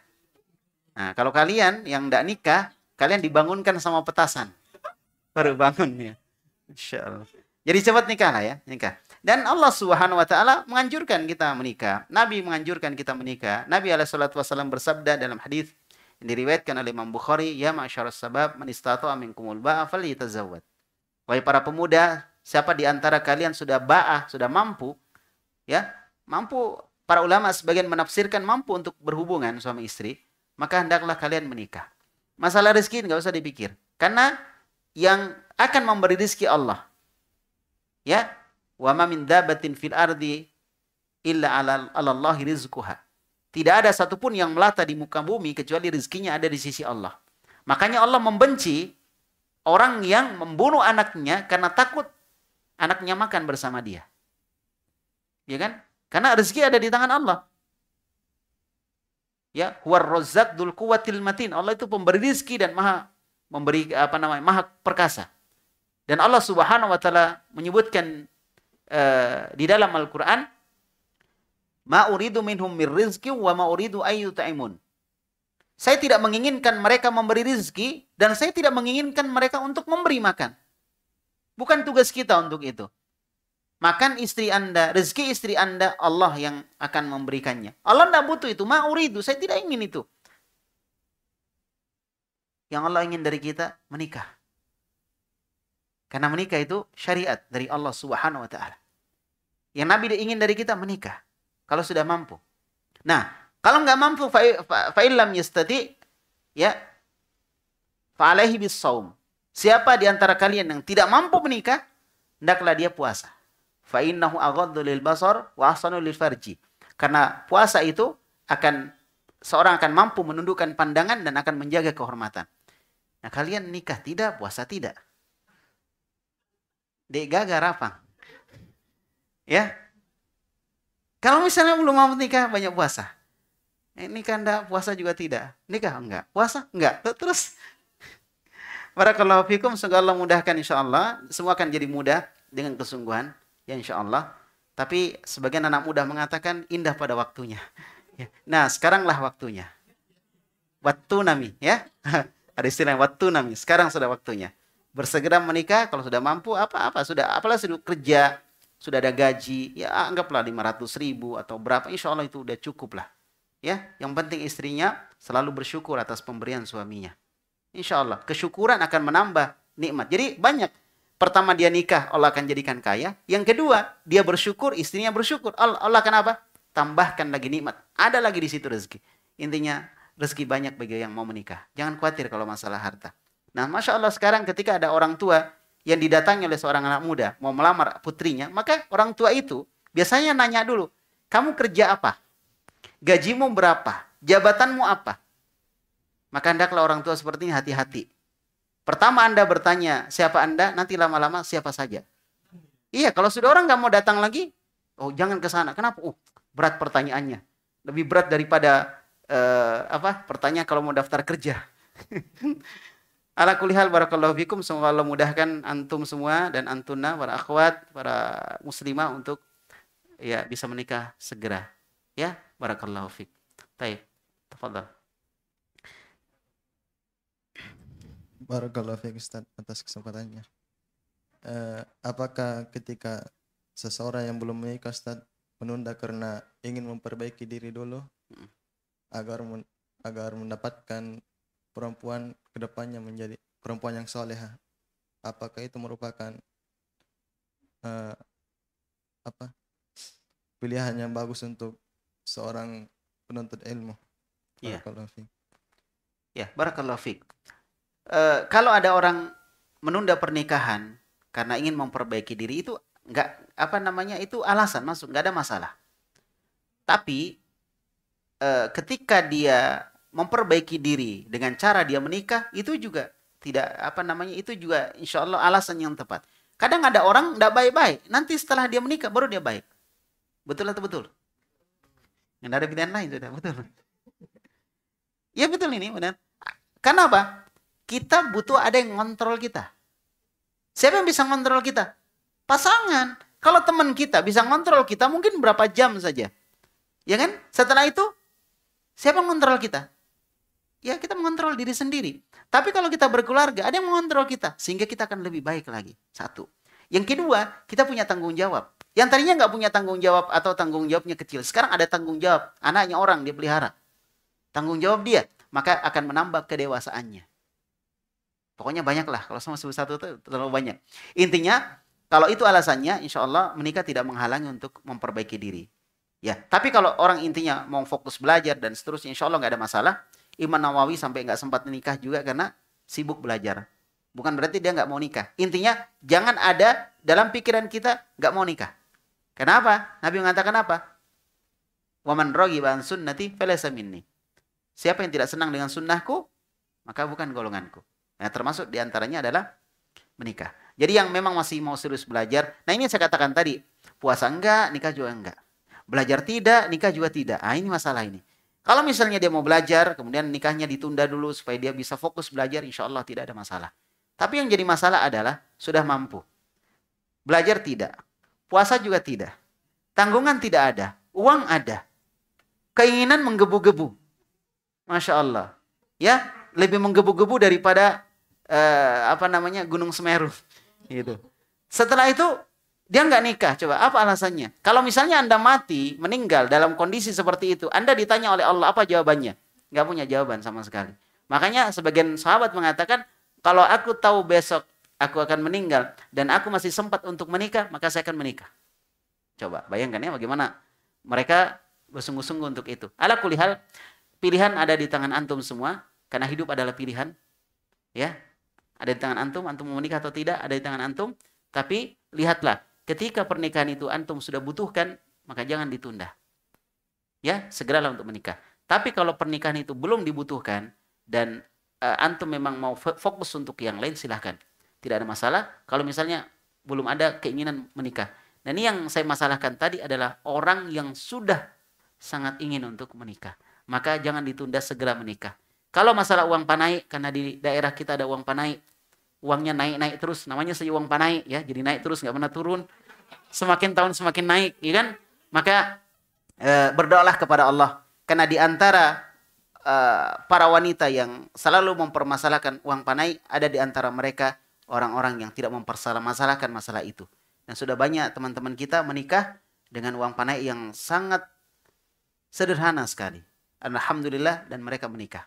Nah, kalau kalian yang tidak nikah, kalian dibangunkan sama petasan. Baru bangun ya. Insya Allah. Jadi cepat nikah lah ya, nikah. Dan Allah Subhanahu wa taala menganjurkan kita menikah. Nabi menganjurkan kita menikah. Nabi alaihi salatu wasallam bersabda dalam hadis yang diriwayatkan oleh Imam Bukhari, "Ya ma'syaras sabab man istata'a minkumul ba'a falyatazawwaj." Wahai para pemuda, siapa di antara kalian sudah ba'ah, sudah mampu, ya? Mampu para ulama sebagian menafsirkan mampu untuk berhubungan suami istri maka hendaklah kalian menikah. Masalah rezeki nggak usah dipikir. Karena yang akan memberi rezeki Allah. Ya, wa ma min dabatin fil ardi illa ala rizquha. Tidak ada satupun yang melata di muka bumi kecuali rezekinya ada di sisi Allah. Makanya Allah membenci orang yang membunuh anaknya karena takut anaknya makan bersama dia. Ya kan? Karena rezeki ada di tangan Allah ya huwar rozak dul kuwatil matin Allah itu pemberi rizki dan maha memberi apa namanya maha perkasa dan Allah subhanahu wa taala menyebutkan uh, di dalam Al Quran ma uridu minhum mir rizki wa ma uridu ayyutaimun saya tidak menginginkan mereka memberi rizki dan saya tidak menginginkan mereka untuk memberi makan bukan tugas kita untuk itu makan istri Anda, rezeki istri Anda, Allah yang akan memberikannya. Allah tidak butuh itu. itu, saya tidak ingin itu. Yang Allah ingin dari kita, menikah. Karena menikah itu syariat dari Allah subhanahu wa ta'ala. Yang Nabi ingin dari kita, menikah. Kalau sudah mampu. Nah, kalau nggak mampu, fa'ilam yastati, ya, fa'alaihi bis Siapa di antara kalian yang tidak mampu menikah, hendaklah dia puasa fa innahu aghaddu lil basar wa lil farji. Karena puasa itu akan seorang akan mampu menundukkan pandangan dan akan menjaga kehormatan. Nah, kalian nikah tidak, puasa tidak. Dek gaga rapang. Ya. Kalau misalnya belum mau nikah, banyak puasa. Eh, nikah enggak, puasa juga tidak. Nikah enggak, puasa enggak. Terus Barakallahu fikum, semoga Allah mudahkan insya Allah. Semua akan jadi mudah dengan kesungguhan ya insya Allah. Tapi sebagian anak muda mengatakan indah pada waktunya. Ya. Nah sekaranglah waktunya. Waktu nami ya. Ada istilah waktu nami. Sekarang sudah waktunya. Bersegera menikah kalau sudah mampu apa-apa. Sudah apalah sudah kerja. Sudah ada gaji. Ya anggaplah 500 ribu atau berapa. Insya Allah itu udah cukup lah. Ya, yang penting istrinya selalu bersyukur atas pemberian suaminya. Insya Allah, kesyukuran akan menambah nikmat. Jadi banyak Pertama dia nikah, Allah akan jadikan kaya. Yang kedua, dia bersyukur, istrinya bersyukur. Allah akan apa? Tambahkan lagi nikmat. Ada lagi di situ rezeki. Intinya rezeki banyak bagi yang mau menikah. Jangan khawatir kalau masalah harta. Nah, masya Allah sekarang ketika ada orang tua yang didatangi oleh seorang anak muda mau melamar putrinya, maka orang tua itu biasanya nanya dulu, kamu kerja apa? Gajimu berapa? Jabatanmu apa? Maka hendaklah orang tua seperti ini hati-hati Pertama Anda bertanya siapa Anda, nanti lama-lama siapa saja. Iya, kalau sudah orang nggak mau datang lagi, oh jangan ke sana. Kenapa? uh berat pertanyaannya. Lebih berat daripada uh, apa? Pertanyaan kalau mau daftar kerja. Ala kulihal barakallahu fikum. Semoga Allah mudahkan antum semua dan antuna, para akhwat, para muslimah untuk ya bisa menikah segera. Ya, barakallahu fikum. Baik, tafadhal. Barakallahu fiik Ustaz atas kesempatannya. Uh, apakah ketika seseorang yang belum menikah Ustaz menunda karena ingin memperbaiki diri dulu hmm. agar men agar mendapatkan perempuan kedepannya menjadi perempuan yang soleha apakah itu merupakan uh, apa pilihan yang bagus untuk seorang penuntut ilmu yeah. barakallahu fiik ya yeah, barakallahu fiik Eh, kalau ada orang menunda pernikahan karena ingin memperbaiki diri itu nggak apa namanya itu alasan masuk nggak ada masalah. Tapi e, ketika dia memperbaiki diri dengan cara dia menikah itu juga tidak apa namanya itu juga insya Allah alasan yang tepat. Kadang ada orang nggak baik-baik, nanti setelah dia menikah baru dia baik. Betul atau betul? Nggak ada pilihan lain sudah betul. Ya betul ini benar. Karena apa? Kita butuh ada yang ngontrol kita. Siapa yang bisa ngontrol kita? Pasangan. Kalau teman kita bisa ngontrol kita mungkin berapa jam saja. Ya kan? Setelah itu, siapa yang ngontrol kita? Ya kita mengontrol diri sendiri. Tapi kalau kita berkeluarga, ada yang mengontrol kita. Sehingga kita akan lebih baik lagi. Satu. Yang kedua, kita punya tanggung jawab. Yang tadinya nggak punya tanggung jawab atau tanggung jawabnya kecil. Sekarang ada tanggung jawab. Anaknya orang, dia pelihara. Tanggung jawab dia. Maka akan menambah kedewasaannya. Pokoknya banyak lah, kalau sama satu itu terlalu banyak. Intinya, kalau itu alasannya, insya Allah menikah tidak menghalangi untuk memperbaiki diri. Ya, tapi kalau orang intinya mau fokus belajar dan seterusnya, insya Allah nggak ada masalah. Iman Nawawi sampai nggak sempat menikah juga karena sibuk belajar. Bukan berarti dia nggak mau nikah. Intinya jangan ada dalam pikiran kita nggak mau nikah. Kenapa? Nabi mengatakan apa? Waman rogi ban nanti falaysa minni. Siapa yang tidak senang dengan sunnahku, maka bukan golonganku. Nah, termasuk diantaranya adalah menikah. Jadi yang memang masih mau serius belajar, nah ini yang saya katakan tadi, puasa enggak, nikah juga enggak. Belajar tidak, nikah juga tidak. Ah ini masalah ini. Kalau misalnya dia mau belajar, kemudian nikahnya ditunda dulu supaya dia bisa fokus belajar, insya Allah tidak ada masalah. Tapi yang jadi masalah adalah sudah mampu. Belajar tidak, puasa juga tidak, tanggungan tidak ada, uang ada, keinginan menggebu-gebu. Masya Allah. Ya, lebih menggebu-gebu daripada eh, apa namanya Gunung Semeru gitu. Setelah itu dia nggak nikah. Coba apa alasannya? Kalau misalnya anda mati meninggal dalam kondisi seperti itu, anda ditanya oleh Allah apa jawabannya? Nggak punya jawaban sama sekali. Makanya sebagian sahabat mengatakan kalau aku tahu besok aku akan meninggal dan aku masih sempat untuk menikah, maka saya akan menikah. Coba bayangkan ya bagaimana mereka bersungguh-sungguh untuk itu. Ala kulihal, pilihan ada di tangan antum semua karena hidup adalah pilihan. Ya, ada di tangan antum, antum mau menikah atau tidak, ada di tangan antum. Tapi lihatlah, ketika pernikahan itu antum sudah butuhkan, maka jangan ditunda. Ya, segeralah untuk menikah. Tapi kalau pernikahan itu belum dibutuhkan dan e, antum memang mau fokus untuk yang lain silahkan. Tidak ada masalah kalau misalnya belum ada keinginan menikah. Dan ini yang saya masalahkan tadi adalah orang yang sudah sangat ingin untuk menikah. Maka jangan ditunda segera menikah. Kalau masalah uang panai, karena di daerah kita ada uang panai, uangnya naik-naik terus. Namanya saya uang panai ya, jadi naik terus nggak pernah turun. Semakin tahun semakin naik, ya kan? Maka e, berdoalah kepada Allah karena di antara e, para wanita yang selalu mempermasalahkan uang panai ada di antara mereka orang-orang yang tidak mempermasalahkan masalah itu. Dan sudah banyak teman-teman kita menikah dengan uang panai yang sangat sederhana sekali. Alhamdulillah dan mereka menikah.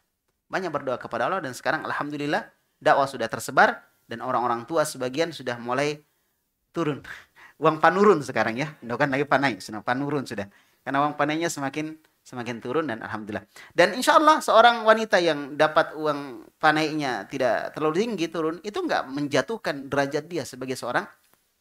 Banyak berdoa kepada Allah dan sekarang alhamdulillah dakwah sudah tersebar dan orang-orang tua sebagian sudah mulai turun. Uang panurun sekarang ya, kan lagi panai, sudah panurun sudah. Karena uang panainya semakin semakin turun dan alhamdulillah. Dan insya Allah seorang wanita yang dapat uang panainya tidak terlalu tinggi turun itu nggak menjatuhkan derajat dia sebagai seorang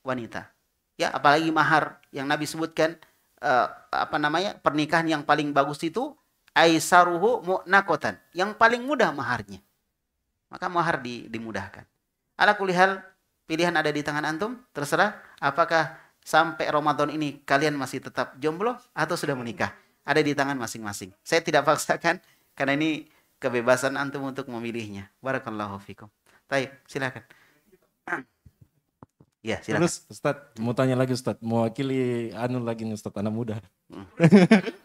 wanita. Ya, apalagi mahar yang Nabi sebutkan uh, apa namanya pernikahan yang paling bagus itu aisaruhu mu'nakotan yang paling mudah maharnya maka mahar di, dimudahkan. Ala kulihal, pilihan ada di tangan antum, terserah apakah sampai Ramadan ini kalian masih tetap jomblo atau sudah menikah. Ada di tangan masing-masing. Saya tidak paksakan karena ini kebebasan antum untuk memilihnya. Barakallahu fikum. Baik, silakan. Ya, silakan. Terus Ustaz, mau tanya lagi Ustaz, mewakili anu lagi nih Ustaz, anak muda. Hmm.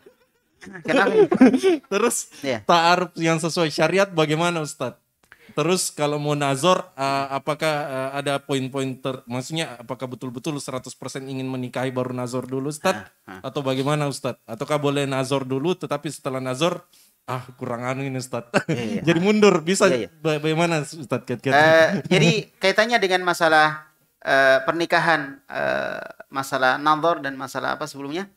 Kenapa? Terus ya. ta'aruf yang sesuai syariat bagaimana Ustaz? Terus kalau mau nazar, uh, eh, apakah uh, ada poin-poin ter, maksudnya apakah betul-betul 100% ingin menikahi baru nazar dulu Ustadz? Ah, ah. Atau bagaimana Ustadz? Ataukah boleh nazar dulu tetapi setelah nazar, ah kurang anu ini Ustadz. ya, ya. jadi mundur, bisa ya. bagaimana Ustadz? Kait -kait. Uh, eh, jadi kaitannya dengan masalah uh, pernikahan, uh, masalah nazar dan masalah apa sebelumnya?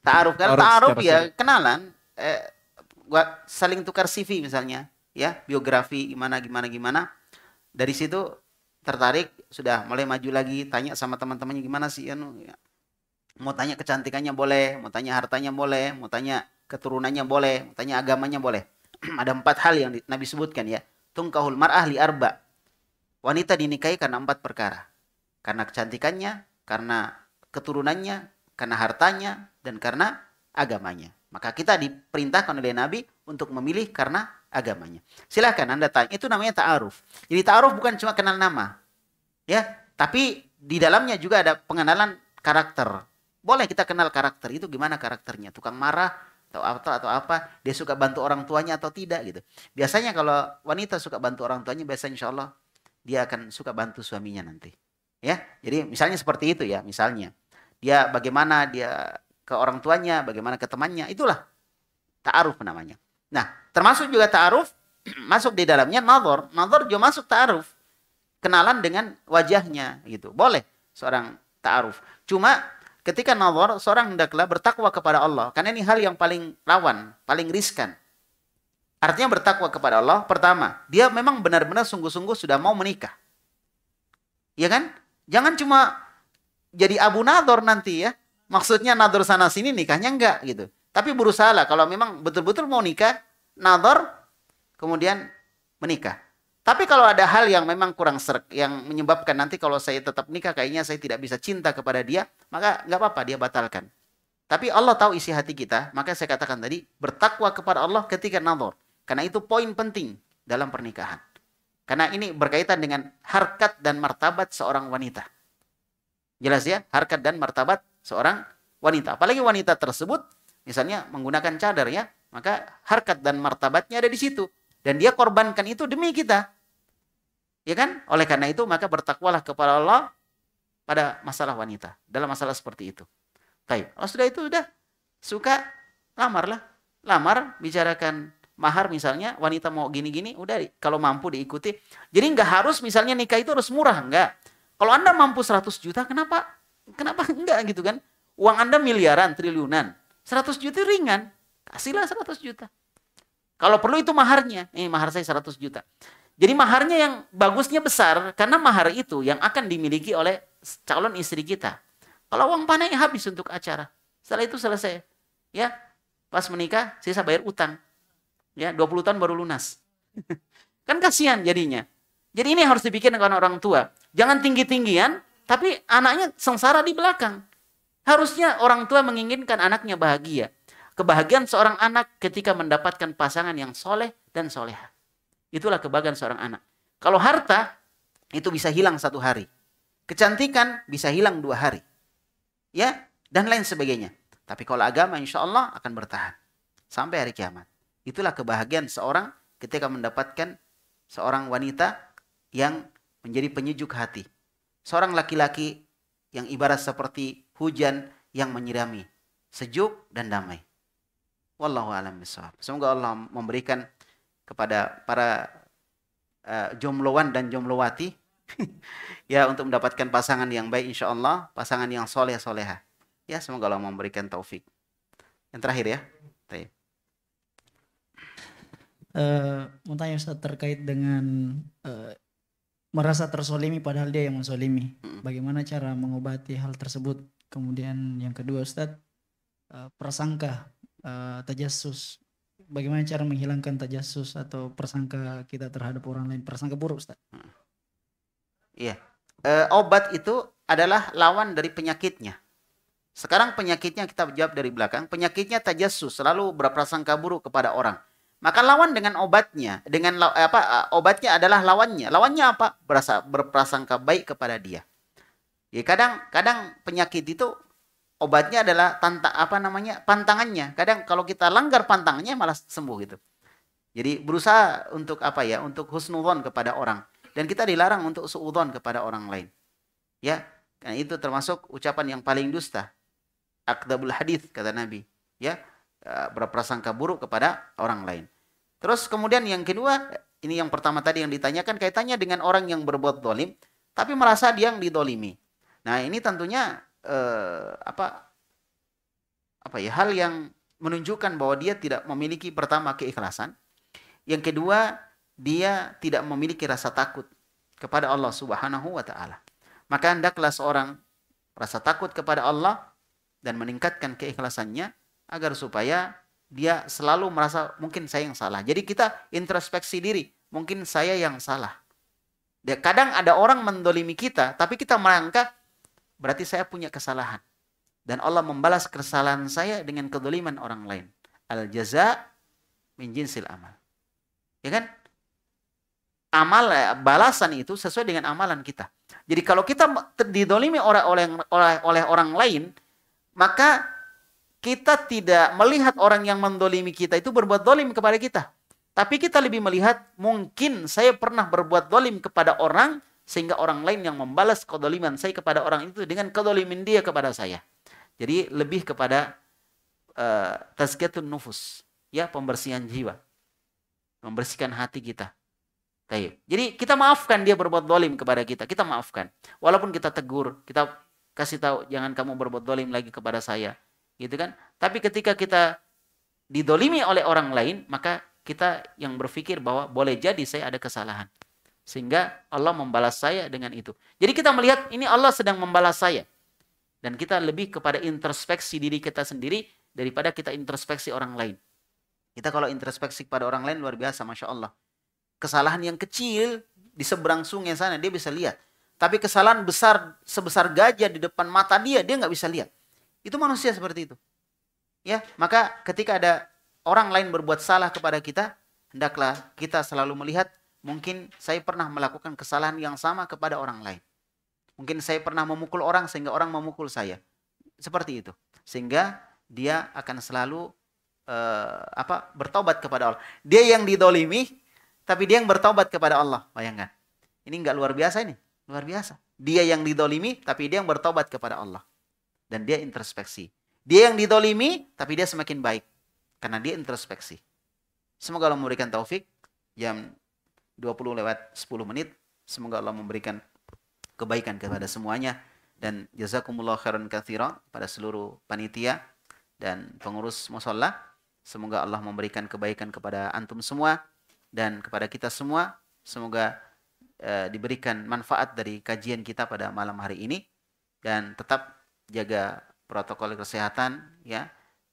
Ta'aruf. kan ta'aruf ya kenalan, eh, saling tukar CV misalnya ya biografi gimana gimana gimana dari situ tertarik sudah mulai maju lagi tanya sama teman-temannya gimana sih anu ya. mau tanya kecantikannya boleh mau tanya hartanya boleh mau tanya keturunannya boleh mau tanya agamanya boleh ada empat hal yang Nabi sebutkan ya tungkahul mar'ah li arba wanita dinikahi karena empat perkara karena kecantikannya karena keturunannya karena hartanya dan karena agamanya maka kita diperintahkan oleh Nabi untuk memilih karena agamanya. Silahkan Anda tanya. Itu namanya ta'aruf. Jadi ta'aruf bukan cuma kenal nama. Ya, tapi di dalamnya juga ada pengenalan karakter. Boleh kita kenal karakter itu gimana karakternya? Tukang marah atau apa atau apa? Dia suka bantu orang tuanya atau tidak gitu. Biasanya kalau wanita suka bantu orang tuanya biasanya insya Allah dia akan suka bantu suaminya nanti. Ya, jadi misalnya seperti itu ya, misalnya dia bagaimana dia ke orang tuanya, bagaimana ke temannya, itulah ta'aruf namanya. Nah, Termasuk juga ta'aruf masuk di dalamnya nazar. Nazar juga masuk ta'aruf. Kenalan dengan wajahnya gitu. Boleh seorang ta'aruf. Cuma ketika nazar seorang hendaklah bertakwa kepada Allah karena ini hal yang paling rawan, paling riskan. Artinya bertakwa kepada Allah pertama, dia memang benar-benar sungguh-sungguh sudah mau menikah. Ya kan? Jangan cuma jadi abu nador nanti ya. Maksudnya nador sana sini nikahnya enggak gitu. Tapi berusaha lah kalau memang betul-betul mau nikah, nazar, kemudian menikah. Tapi kalau ada hal yang memang kurang serak, yang menyebabkan nanti kalau saya tetap nikah, kayaknya saya tidak bisa cinta kepada dia, maka nggak apa-apa, dia batalkan. Tapi Allah tahu isi hati kita, maka saya katakan tadi, bertakwa kepada Allah ketika nazar. Karena itu poin penting dalam pernikahan. Karena ini berkaitan dengan harkat dan martabat seorang wanita. Jelas ya, harkat dan martabat seorang wanita. Apalagi wanita tersebut, misalnya menggunakan cadar ya, maka harkat dan martabatnya ada di situ. Dan dia korbankan itu demi kita. Ya kan? Oleh karena itu maka bertakwalah kepada Allah pada masalah wanita. Dalam masalah seperti itu. Baik. Kalau oh, sudah itu sudah suka lamarlah. Lamar bicarakan mahar misalnya wanita mau gini-gini udah kalau mampu diikuti. Jadi nggak harus misalnya nikah itu harus murah enggak. Kalau Anda mampu 100 juta kenapa kenapa enggak gitu kan? Uang Anda miliaran, triliunan. 100 juta ringan. Kasihlah 100 juta. Kalau perlu itu maharnya. Ini eh, mahar saya 100 juta. Jadi maharnya yang bagusnya besar karena mahar itu yang akan dimiliki oleh calon istri kita. Kalau uang panai habis untuk acara. Setelah itu selesai. Ya, pas menikah sisa bayar utang. Ya, 20 tahun baru lunas. kan kasihan jadinya. Jadi ini harus dipikirkan dengan orang tua. Jangan tinggi-tinggian, tapi anaknya sengsara di belakang. Harusnya orang tua menginginkan anaknya bahagia kebahagiaan seorang anak ketika mendapatkan pasangan yang soleh dan soleha. Itulah kebahagiaan seorang anak. Kalau harta, itu bisa hilang satu hari. Kecantikan bisa hilang dua hari. Ya, dan lain sebagainya. Tapi kalau agama insya Allah akan bertahan. Sampai hari kiamat. Itulah kebahagiaan seorang ketika mendapatkan seorang wanita yang menjadi penyejuk hati. Seorang laki-laki yang ibarat seperti hujan yang menyirami. Sejuk dan damai. Wallahu alam Semoga Allah memberikan kepada para uh, eh, jomloan dan jomlowati ya untuk mendapatkan pasangan yang baik insya Allah, pasangan yang soleh soleha. Ya semoga Allah memberikan taufik. Yang terakhir ya. Uh, mau tanya Ustaz terkait dengan uh, merasa tersolimi padahal dia yang mensolimi. Mm. Bagaimana cara mengobati hal tersebut? Kemudian yang kedua Ustaz, uh, prasangka uh, eh, tajasus bagaimana cara menghilangkan tajasus atau persangka kita terhadap orang lain persangka buruk Ustaz hmm. iya e, obat itu adalah lawan dari penyakitnya sekarang penyakitnya kita jawab dari belakang penyakitnya tajasus selalu berprasangka buruk kepada orang maka lawan dengan obatnya dengan eh, apa obatnya adalah lawannya lawannya apa berasa berprasangka baik kepada dia ya kadang kadang penyakit itu obatnya adalah tantang apa namanya pantangannya. Kadang kalau kita langgar pantangannya malah sembuh gitu. Jadi berusaha untuk apa ya? Untuk husnudon kepada orang dan kita dilarang untuk suudon kepada orang lain. Ya, karena itu termasuk ucapan yang paling dusta. Akdabul hadis kata Nabi. Ya, eh, berprasangka buruk kepada orang lain. Terus kemudian yang kedua, ini yang pertama tadi yang ditanyakan kaitannya dengan orang yang berbuat dolim, tapi merasa dia yang didolimi. Nah ini tentunya eh, apa apa ya hal yang menunjukkan bahwa dia tidak memiliki pertama keikhlasan, yang kedua dia tidak memiliki rasa takut kepada Allah Subhanahu wa taala. Maka hendaklah seorang rasa takut kepada Allah dan meningkatkan keikhlasannya agar supaya dia selalu merasa mungkin saya yang salah. Jadi kita introspeksi diri, mungkin saya yang salah. Kadang ada orang mendolimi kita, tapi kita merangka berarti saya punya kesalahan. Dan Allah membalas kesalahan saya dengan kedoliman orang lain. Al-jaza min jinsil amal. Ya kan? Amal, eh, balasan itu sesuai dengan amalan kita. Jadi kalau kita didolimi oleh, oleh, oleh, oleh orang lain, maka kita tidak melihat orang yang mendolimi kita itu berbuat dolim kepada kita. Tapi kita lebih melihat mungkin saya pernah berbuat dolim kepada orang sehingga orang lain yang membalas kedoliman saya kepada orang itu dengan kedolimin dia kepada saya. Jadi lebih kepada uh, tazkiyatun nufus, ya pembersihan jiwa. Membersihkan hati kita. Taib. Jadi kita maafkan dia berbuat dolim kepada kita. Kita maafkan. Walaupun kita tegur, kita kasih tahu jangan kamu berbuat dolim lagi kepada saya. Gitu kan? Tapi ketika kita didolimi oleh orang lain, maka kita yang berpikir bahwa boleh jadi saya ada kesalahan. Sehingga Allah membalas saya dengan itu. Jadi kita melihat ini Allah sedang membalas saya. Dan kita lebih kepada introspeksi diri kita sendiri daripada kita introspeksi orang lain. Kita kalau introspeksi kepada orang lain luar biasa, Masya Allah. Kesalahan yang kecil di seberang sungai sana dia bisa lihat. Tapi kesalahan besar sebesar gajah di depan mata dia, dia nggak bisa lihat. Itu manusia seperti itu. Ya, maka ketika ada orang lain berbuat salah kepada kita, hendaklah kita selalu melihat Mungkin saya pernah melakukan kesalahan yang sama kepada orang lain. Mungkin saya pernah memukul orang sehingga orang memukul saya. Seperti itu. Sehingga dia akan selalu uh, apa bertobat kepada Allah. Dia yang didolimi, tapi dia yang bertobat kepada Allah. Bayangkan. Ini nggak luar biasa ini. Luar biasa. Dia yang didolimi, tapi dia yang bertobat kepada Allah. Dan dia introspeksi. Dia yang didolimi, tapi dia semakin baik. Karena dia introspeksi. Semoga Allah memberikan taufik. Yang 20 lewat 10 menit. Semoga Allah memberikan kebaikan kepada semuanya dan jazakumullah khairan katsira pada seluruh panitia dan pengurus musalla. Semoga Allah memberikan kebaikan kepada antum semua dan kepada kita semua. Semoga e, diberikan manfaat dari kajian kita pada malam hari ini dan tetap jaga protokol kesehatan ya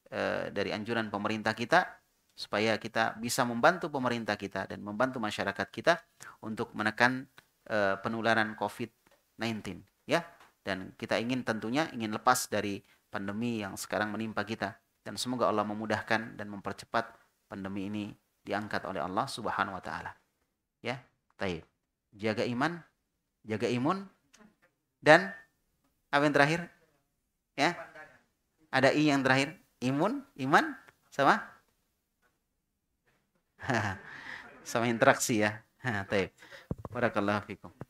e, dari anjuran pemerintah kita supaya kita bisa membantu pemerintah kita dan membantu masyarakat kita untuk menekan e, penularan COVID-19 ya dan kita ingin tentunya ingin lepas dari pandemi yang sekarang menimpa kita dan semoga Allah memudahkan dan mempercepat pandemi ini diangkat oleh Allah Subhanahu wa taala. Ya, taib. Jaga iman, jaga imun dan apa yang terakhir? Ya. Ada i yang terakhir, imun, iman sama Son interaksi ya. Baik. Barakallahu fikum.